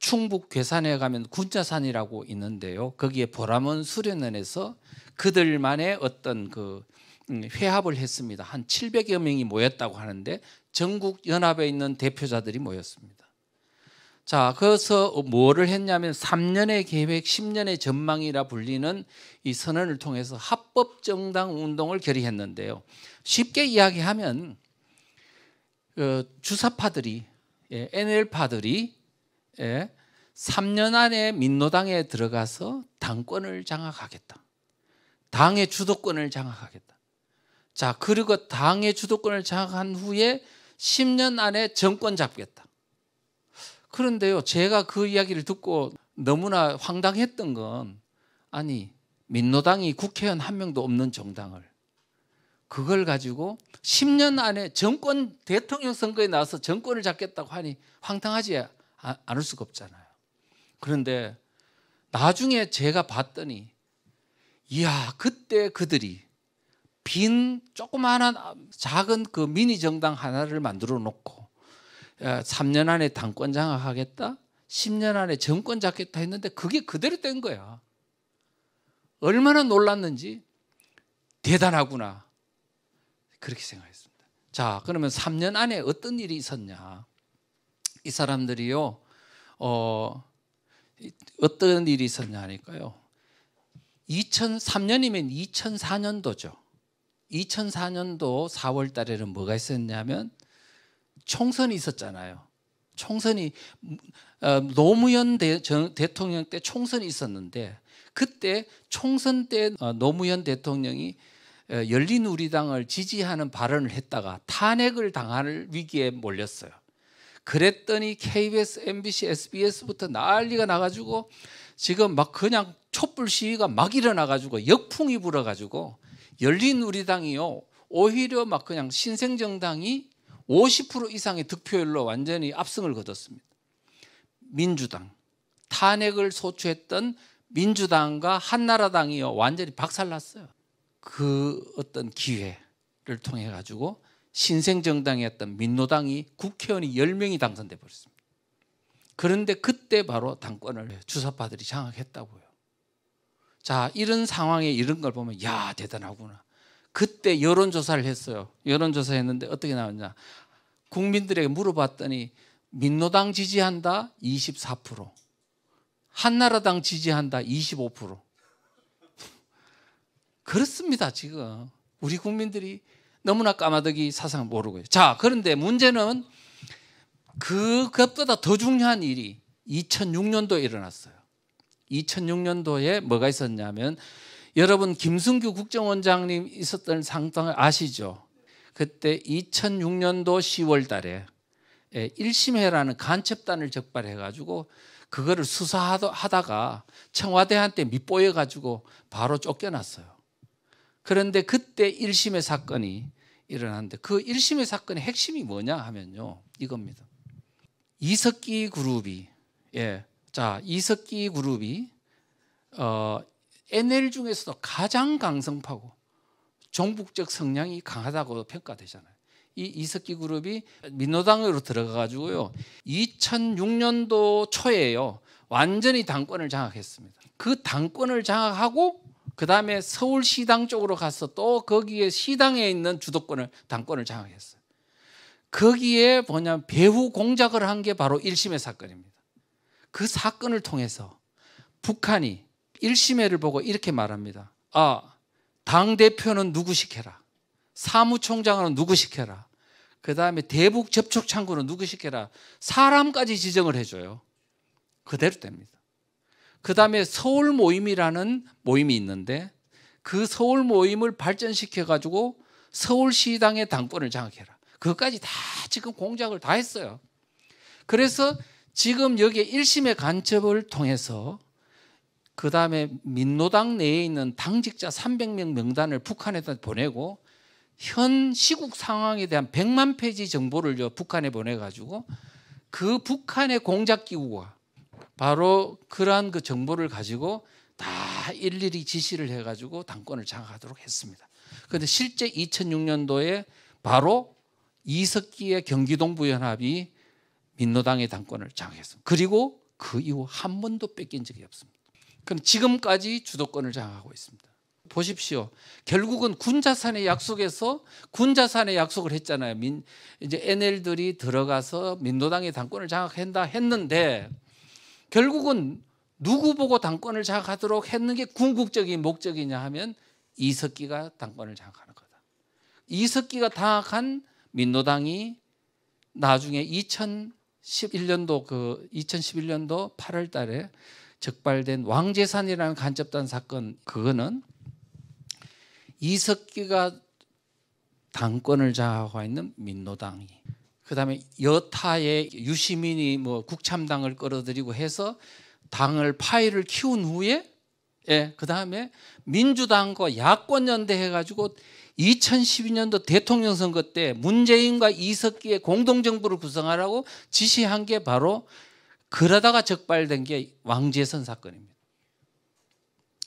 충북 괴산에 가면 군자산이라고 있는데요. 거기에 보람원 수련원에서 그들만의 어떤 그 음, 회합을 했습니다. 한 700여 명이 모였다고 하는데 전국 연합에 있는 대표자들이 모였습니다. 자, 그래서 뭐를 했냐면 3년의 계획, 10년의 전망이라 불리는 이 선언을 통해서 합법 정당 운동을 결의했는데요. 쉽게 이야기하면 어, 주사파들이 NL파들이 예, 예, 3년 안에 민노당에 들어가서 당권을 장악하겠다. 당의 주도권을 장악하겠다. 자, 그리고 당의 주도권을 장악한 후에 10년 안에 정권 잡겠다. 그런데요, 제가 그 이야기를 듣고 너무나 황당했던 건 아니, 민노당이 국회의원 한 명도 없는 정당을 그걸 가지고 10년 안에 정권 대통령 선거에 나와서 정권을 잡겠다고 하니 황당하지 않을 아, 수가 없잖아요. 그런데 나중에 제가 봤더니 이야 그때 그들이 빈 조그마한 작은 그 미니 정당 하나를 만들어 놓고 3년 안에 당권 장악하겠다 10년 안에 정권 잡겠다 했는데 그게 그대로 된 거야 얼마나 놀랐는지 대단하구나 그렇게 생각했습니다 자 그러면 3년 안에 어떤 일이 있었냐 이 사람들이요 어, 어떤 일이 있었냐니까요. 2003년이면 2004년도죠. 2004년도 4월 달에는 뭐가 있었냐면 총선이 있었잖아요. 총선이 어, 노무현 대, 통령때 총선이 있었는데 그때 총선 때 어, 노무현 대통령이 어, 열린 우리당을 지지하는 발언을 했다가 탄핵을 당할 위기에 몰렸어요. 그랬더니 KBS, MBC, SBS부터 난리가 나가지고 지금 막 그냥 촛불 시위가 막 일어나가지고 역풍이 불어가지고 열린 우리당이요 오히려 막 그냥 신생정당이 50% 이상의 득표율로 완전히 압승을 거뒀습니다. 민주당 탄핵을 소추했던 민주당과 한나라당이요 완전히 박살났어요. 그 어떤 기회를 통해 가지고 신생정당이었던 민노당이 국회의원이 10명이 당선돼 버렸습니다. 그런데 그때 바로 당권을 주사파들이 장악했다고요. 자, 이런 상황에 이런 걸 보면 야, 대단하구나. 그때 여론조사를 했어요. 여론조사 했는데 어떻게 나왔냐. 국민들에게 물어봤더니 민노당 지지한다 24%, 한나라당 지지한다 25%. 그렇습니다, 지금. 우리 국민들이 너무나 까마득이 사상 을 모르고요. 자, 그런데 문제는 그, 그것보다 더 중요한 일이 2006년도에 일어났어요. 2006년도에 뭐가 있었냐면 여러분 김승규 국정원장님 있었던 상황을 아시죠? 그때 2006년도 10월 달에 1심회라는 예, 간첩단을 적발해 가지고 그거를 수사하다가 청와대한테 밑보여 가지고 바로 쫓겨났어요. 그런데 그때 1심의 사건이 일어났는데 그 1심의 사건의 핵심이 뭐냐 하면요. 이겁니다. 이석기 그룹이 예. 자, 이석기 그룹이 어 NL 중에서도 가장 강성파고 종북적 성향이 강하다고 평가되잖아요. 이 이석기 그룹이 민노당으로 들어가 가지고요. 2006년도 초에요. 완전히 당권을 장악했습니다. 그 당권을 장악하고 그 다음에 서울 시당 쪽으로 가서 또 거기에 시당에 있는 주도권을 당권을 장악했어요. 거기에 뭐냐면 배후 공작을 한 게 바로 1심의 사건입니다. 그 사건을 통해서 북한이 1심회를 보고 이렇게 말합니다. 아, 당대표는 누구 시켜라. 사무총장은 누구 시켜라. 그 다음에 대북 접촉 창구는 누구 시켜라. 사람까지 지정을 해줘요. 그대로 됩니다. 그 다음에 서울 모임이라는 모임이 있는데 그 서울 모임을 발전시켜 가지고 서울시당의 당권을 장악해라. 그것까지 다 지금 공작을 다 했어요. 그래서 지금 여기에 1심의 간첩을 통해서 그 다음에 민노당 내에 있는 당직자 300명 명단을 북한에다 보내고 현 시국 상황에 대한 100만 페이지 정보를 북한에 보내가지고 그 북한의 공작기구가 바로 그러한 그 정보를 가지고 다 일일이 지시를 해가지고 당권을 장악하도록 했습니다. 그런데 실제 2006년도에 바로 이석기의 경기동부연합이 민노당의 당권을 장악했습니다. 그리고 그 이후 한 번도 뺏긴 적이 없습니다. 그럼 지금까지 주도권을 장악하고 있습니다. 보십시오. 결국은 군자산의 약속에서 군자산의 약속을 했잖아요. 민, 이제 NL들이 들어가서 민노당의 당권을 장악한다 했는데 결국은 누구 보고 당권을 장악하도록 했는 게 궁극적인 목적이냐 하면 이석기가 당권을 장악하는 거다. 이석기가 당악한 민노당이 나중에 2011년도 그 2011년도 8월 달에 적발된 왕재산이라는 간접단 사건 그거는 이석기가 당권을 장악하고 있는 민노당이 그다음에 여타의 유시민이 뭐 국참당을 끌어들이고 해서 당을 파이를 키운 후에 예, 그다음에 민주당과 야권 연대해 가지고 2012년도 대통령 선거 때 문재인과 이석기의 공동 정부를 구성하라고 지시한 게 바로 그러다가 적발된 게 왕재선 사건입니다.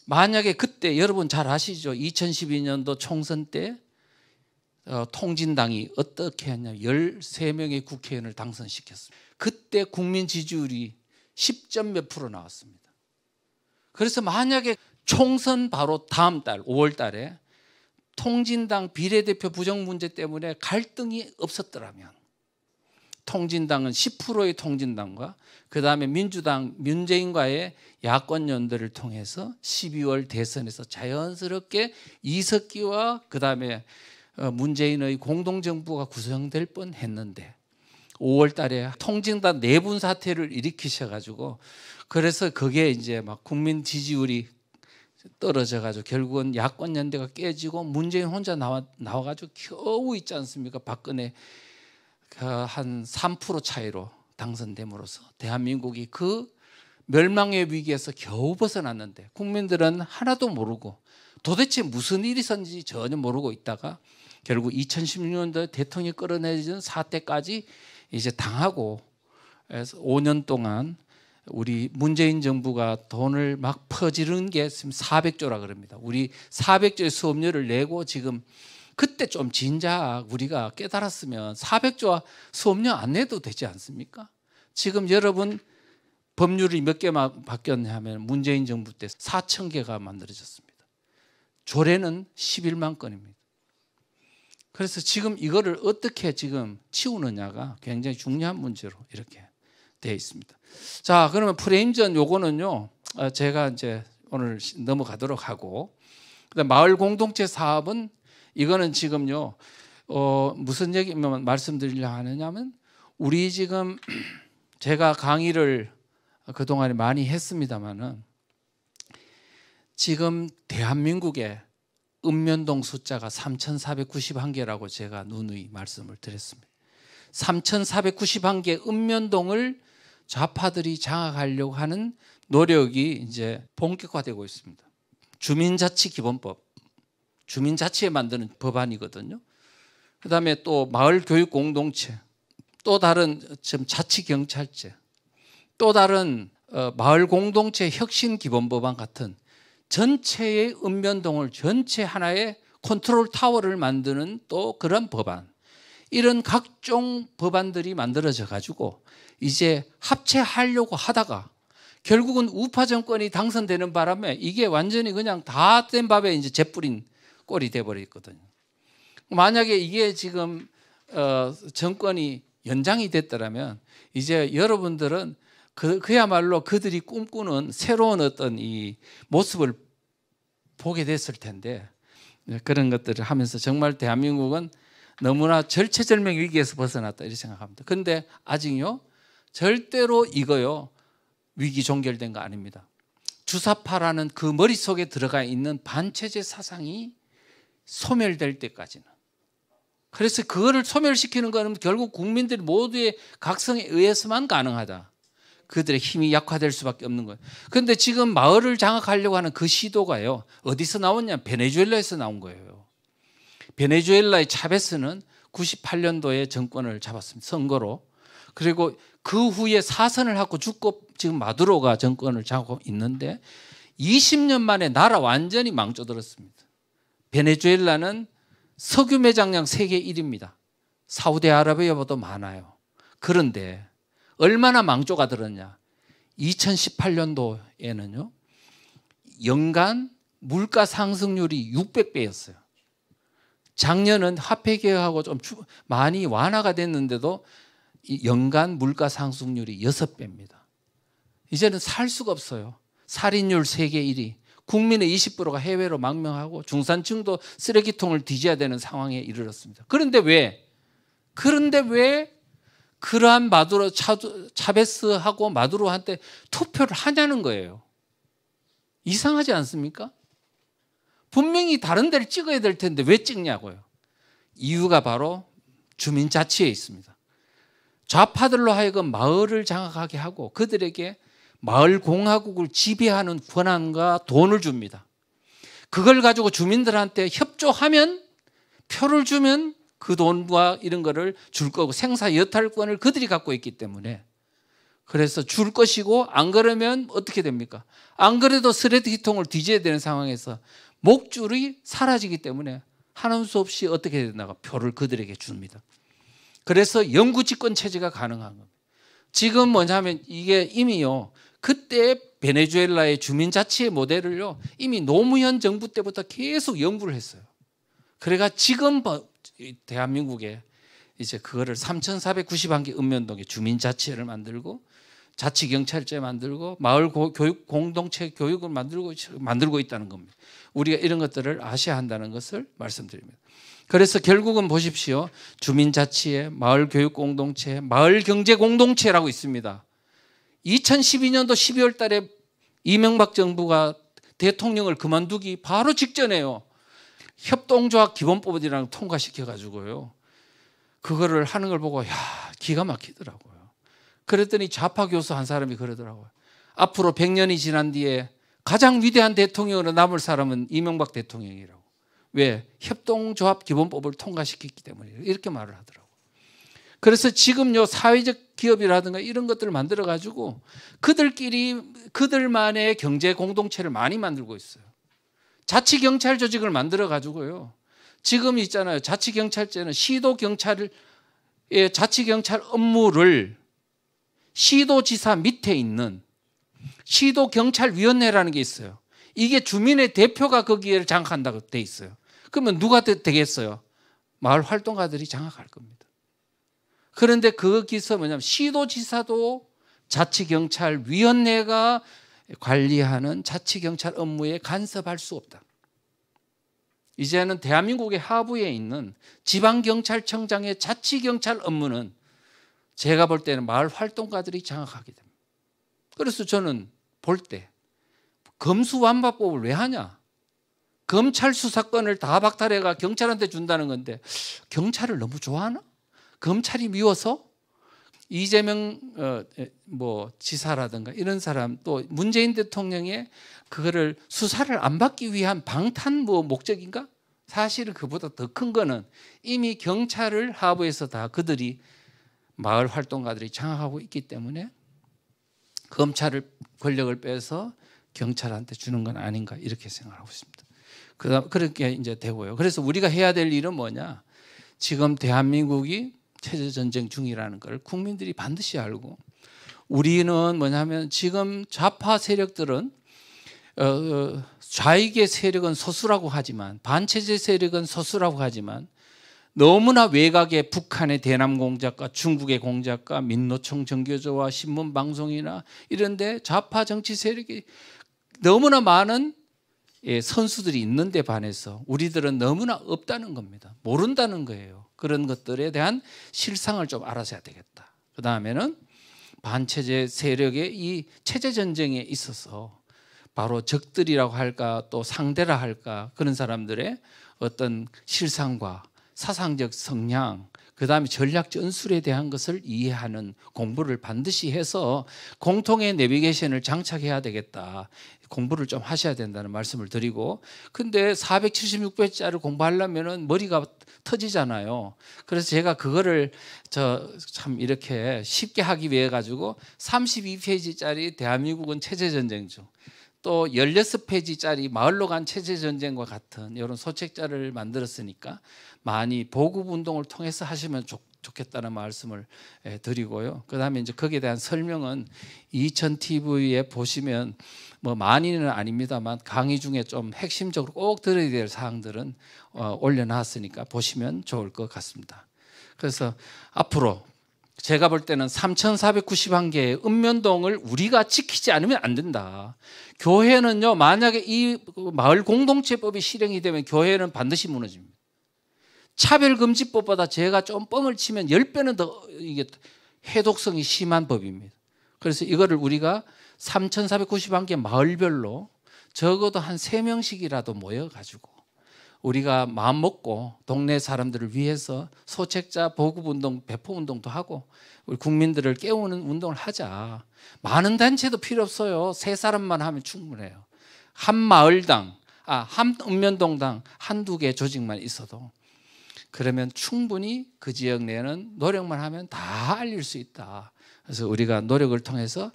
만약에 그때 여러분 잘 아시죠? 2012년도 총선 때 어, 통진당이 어떻게 했냐 13명의 국회의원을 당선시켰습니다. 그때 국민 지지율이 10점 몇 프로 나왔습니다. 그래서 만약에 총선 바로 다음 달 5월 달에 통진당 비례대표 부정 문제 때문에 갈등이 없었더라면 통진당은 10%의 통진당과 그다음에 민주당 문재인과의 야권 연대를 통해서 12월 대선에서 자연스럽게 이석기와 그다음에 어, 문재인의 공동정부가 구성될 뻔했는데 5월 달에 통진단 내분 네 사태를 일으키셔 가지고 그래서 그게 이제 막 국민 지지율이 떨어져 가지고 결국은 야권 연대가 깨지고 문재인 혼자 나와 나와 가지고 겨우 있지 않습니까? 박근혜 그 한3% 차이로 당선됨으로써 대한민국이 그 멸망의 위기에서 겨우 벗어났는데 국민들은 하나도 모르고 도대체 무슨 일이 있었는지 전혀 모르고 있다가 결국 2016년도에 대통령이 끌어내리던 사태까지 이제 당하고 5년 동안 우리 문재인 정부가 돈을 막 퍼지른 게 400조라 그럽니다. 우리 400조의 수업료를 내고 지금 그때 좀 진작 우리가 깨달았으면 400조 수업료 안 내도 되지 않습니까? 지금 여러분 법률이 몇 개만 바뀌었냐면 문재인 정부 때 4천 개가 만들어졌습니다. 조례는 11만 건입니다. 그래서 지금 이거를 어떻게 지금 치우느냐가 굉장히 중요한 문제로 이렇게 되어 있습니다. 자, 그러면 프레임전 요거는요. 아, 제가 이제 오늘 넘어가도록 하고 그다음 마을 공동체 사업은 이거는 지금요. 어, 무슨 얘기만 뭐, 말씀드리려 하느냐면 우리 지금 제가 강의를 그동안에 많이 했습니다마는 지금 대한민국에 읍면동 숫자가 3,491개라고 제가 누누이 말씀을 드렸습니다. 3,491개 읍면동을 좌파들이 장악하려고 하는 노력이 이제 본격화되고 있습니다. 주민자치 기본법, 주민자치에 만드는 법안이거든요. 그 다음에 또 마을교육공동체, 또 다른 지금 자치경찰제, 또 다른 어, 마을공동체 혁신기본법안 같은 전체의 읍면동을 전체 하나의 컨트롤 타워를 만드는 또 그런 법안 이런 각종 법안들이 만들어져 가지고 이제 합체하려고 하다가 결국은 우파 정권이 당선되는 바람에 이게 완전히 그냥 다뗀 밥에 이제 재뿌린 꼴이 돼버렸거든요. 만약에 이게 지금 어, 정권이 연장이 됐더라면 이제 여러분들은 그, 그야말로 그들이 꿈꾸는 새로운 어떤 이 모습을 보게 됐을 텐데 예, 그런 것들을 하면서 정말 대한민국은 너무나 절체절명 위기에서 벗어났다 이렇게 생각합니다. 근데 아직요 절대로 이거요 위기 종결된 거 아닙니다. 주사파라는 그 머릿속에 들어가 있는 반체제 사상이 소멸될 때까지는 그래서 그거를 소멸시키는 것은 결국 국민들 모두의 각성에 의해서만 가능하다. 그들의 힘이 약화될 수밖에 없는 거예요. 그런데 지금 마을을 장악하려고 하는 그 시도가요. 어디서 나왔냐? 베네수엘라에서 나온 거예요. 베네수엘라의 차베스는 98년도에 정권을 잡았습니다. 선거로. 그리고 그 후에 사선을 하고 죽고 지금 마두로가 정권을 잡고 있는데 20년 만에 나라 완전히 망쳐들었습니다. 베네수엘라는 석유 매장량 세계 1위입니다. 사우디아라비아보다 많아요. 그런데 얼마나 망조가 들었냐? 2018년도에는요. 연간 물가 상승률이 600배였어요. 작년은 화폐 개혁하고 좀 많이 완화가 됐는데도 연간 물가 상승률이 6배입니다. 이제는 살 수가 없어요. 살인율 세계 1위. 국민의 20%가 해외로 망명하고 중산층도 쓰레기통을 뒤져야 되는 상황에 이르렀습니다. 그런데 왜? 그런데 왜 그러한 마두로 차베스하고 마두로한테 투표를 하냐는 거예요. 이상하지 않습니까? 분명히 다른 데를 찍어야 될 텐데 왜 찍냐고요. 이유가 바로 주민 자치에 있습니다. 좌파들로 하여금 마을을 장악하게 하고 그들에게 마을 공화국을 지배하는 권한과 돈을 줍니다. 그걸 가지고 주민들한테 협조하면 표를 주면 그 돈과 이런 거를 줄 거고 생사 여탈권을 그들이 갖고 있기 때문에 그래서 줄 것이고 안 그러면 어떻게 됩니까? 안 그래도 쓰레기통을 뒤져야 되는 상황에서 목줄이 사라지기 때문에 하는 수 없이 어떻게 되나가 표를 그들에게 줍니다. 그래서 영구집권 체제가 가능한 겁니다. 지금 뭐냐면 이게 이미요 그때 베네수엘라의 주민자치의 모델을요 이미 노무현 정부 때부터 계속 연구를 했어요. 그래가 지금 대한민국에 이제 그거를 3,491개 읍면동에 주민자치회를 만들고 자치 경찰제 만들고 마을 교육 공동체 교육을 만들고 만들고 있다는 겁니다. 우리가 이런 것들을 아셔야 한다는 것을 말씀드립니다. 그래서 결국은 보십시오. 주민자치회, 마을 교육 공동체, 마을 경제 공동체라고 있습니다. 2012년도 12월 달에 이명박 정부가 대통령을 그만두기 바로 직전에요. 협동조합 기본법이랑 통과시켜 가지고요. 그거를 하는 걸 보고 야 기가 막히더라고요. 그랬더니 좌파 교수 한 사람이 그러더라고요. 앞으로 100년이 지난 뒤에 가장 위대한 대통령으로 남을 사람은 이명박 대통령이라고. 왜? 협동조합 기본법을 통과시켰기 때문에 이렇게 말을 하더라고요. 그래서 지금 요 사회적 기업이라든가 이런 것들을 만들어 가지고 그들끼리 그들만의 경제 공동체를 많이 만들고 있어요. 자치 경찰 조직을 만들어 가지고요. 지금 있잖아요. 자치 경찰제는 시도 경찰의 예, 자치 경찰 업무를 시도지사 밑에 있는 시도경찰위원회라는 게 있어요. 이게 주민의 대표가 거기에 장악한다고 돼 있어요. 그러면 누가 되겠어요? 마을 활동가들이 장악할 겁니다. 그런데 거기서 뭐냐면 시도지사도 자치경찰위원회가 관리하는 자치경찰 업무에 간섭할 수 없다. 이제는 대한민국의 하부에 있는 지방경찰청장의 자치경찰 업무는 제가 볼 때는 마을 활동가들이 장악하게 됩니다. 그래서 저는 볼 때 검수완박법을 왜 하냐? 검찰 수사권을 다 박탈해가 경찰한테 준다는 건데 경찰을 너무 좋아하나? 검찰이 미워서? 이재명 어, 뭐 지사라든가 이런 사람 또 문재인 대통령의 그거를 수사를 안 받기 위한 방탄 뭐 목적인가? 사실 그보다 더 큰 거는 이미 경찰을 하부에서 다 그들이 마을 활동가들이 장악하고 있기 때문에 검찰을 권력을 빼서 경찰한테 주는 건 아닌가 이렇게 생각하고 있습니다. 그다음 그렇게 이제 되고요. 그래서 우리가 해야 될 일은 뭐냐? 지금 대한민국이 체제 전쟁 중이라는 걸 국민들이 반드시 알고 우리는 뭐냐면 지금 좌파 세력들은 어, 어 좌익의 세력은 소수라고 하지만 반체제 세력은 소수라고 하지만 너무나 외곽에 북한의 대남 공작과 중국의 공작과 민노총 정교조와 신문 방송이나 이런데 좌파 정치 세력이 너무나 많은 예, 선수들이 있는데 반해서 우리들은 너무나 없다는 겁니다. 모른다는 거예요. 그런 것들에 대한 실상을 좀 알아서야 되겠다. 그 다음에는 반체제 세력의 이 체제 전쟁에 있어서 바로 적들이라고 할까 또 상대라 할까 그런 사람들의 어떤 실상과 사상적 성향 그 다음에 전략 전술에 대한 것을 이해하는 공부를 반드시 해서 공통의 내비게이션을 장착해야 되겠다. 공부를 좀 하셔야 된다는 말씀을 드리고 근데 476페이지짜리 공부하려면은 머리가 터지잖아요. 그래서 제가 그거를 저 참 이렇게 쉽게 하기 위해 가지고 32페이지짜리 대한민국은 체제 전쟁 중또 16페이지짜리 마을로 간 체제 전쟁과 같은 이런 소책자를 만들었으니까 많이 보급 운동을 통해서 하시면 좋 좋겠다는 말씀을 예, 드리고요. 그다음에 이제 거기에 대한 설명은 2000TV에 보시면 뭐 많이는 아닙니다만 강의 중에 좀 핵심적으로 꼭 들어야 될 사항들은 어, 올려놨으니까 보시면 좋을 것 같습니다. 그래서 앞으로 제가 볼 때는 3,491개의 읍면동을 우리가 지키지 않으면 안 된다. 교회는요, 만약에 이 마을 공동체법이 실행이 되면 교회는 반드시 무너집니다. 차별금지법보다 제가 좀 뻥을 치면 10배는 더 이게 해독성이 심한 법입니다. 그래서 이거를 우리가 3,491개 마을별로 적어도 한 3명씩이라도 모여가지고 우리가 마음 먹고 동네 사람들을 위해서 소책자 보급 운동, 배포 운동도 하고 우리 국민들을 깨우는 운동을 하자. 많은 단체도 필요 없어요. 세 사람만 하면 충분해요. 한 마을당, 아, 한 읍면동당 한두 개 조직만 있어도 그러면 충분히 그 지역 내는 에 노력만 하면 다 알릴 수 있다. 그래서 우리가 노력을 통해서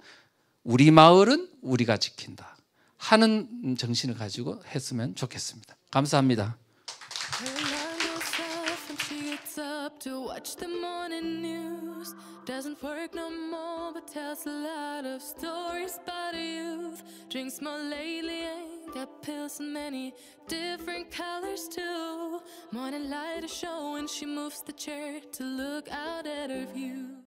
우리 마을은 우리가 지킨다 하는 정신을 가지고 했으면 좋겠습니다. 감사합니다. to watch the morning news Doesn't work no more but tells a lot of stories about youth Drinks more lately ain't got pills in many different colors too Morning light is showing she moves the chair to look out at her view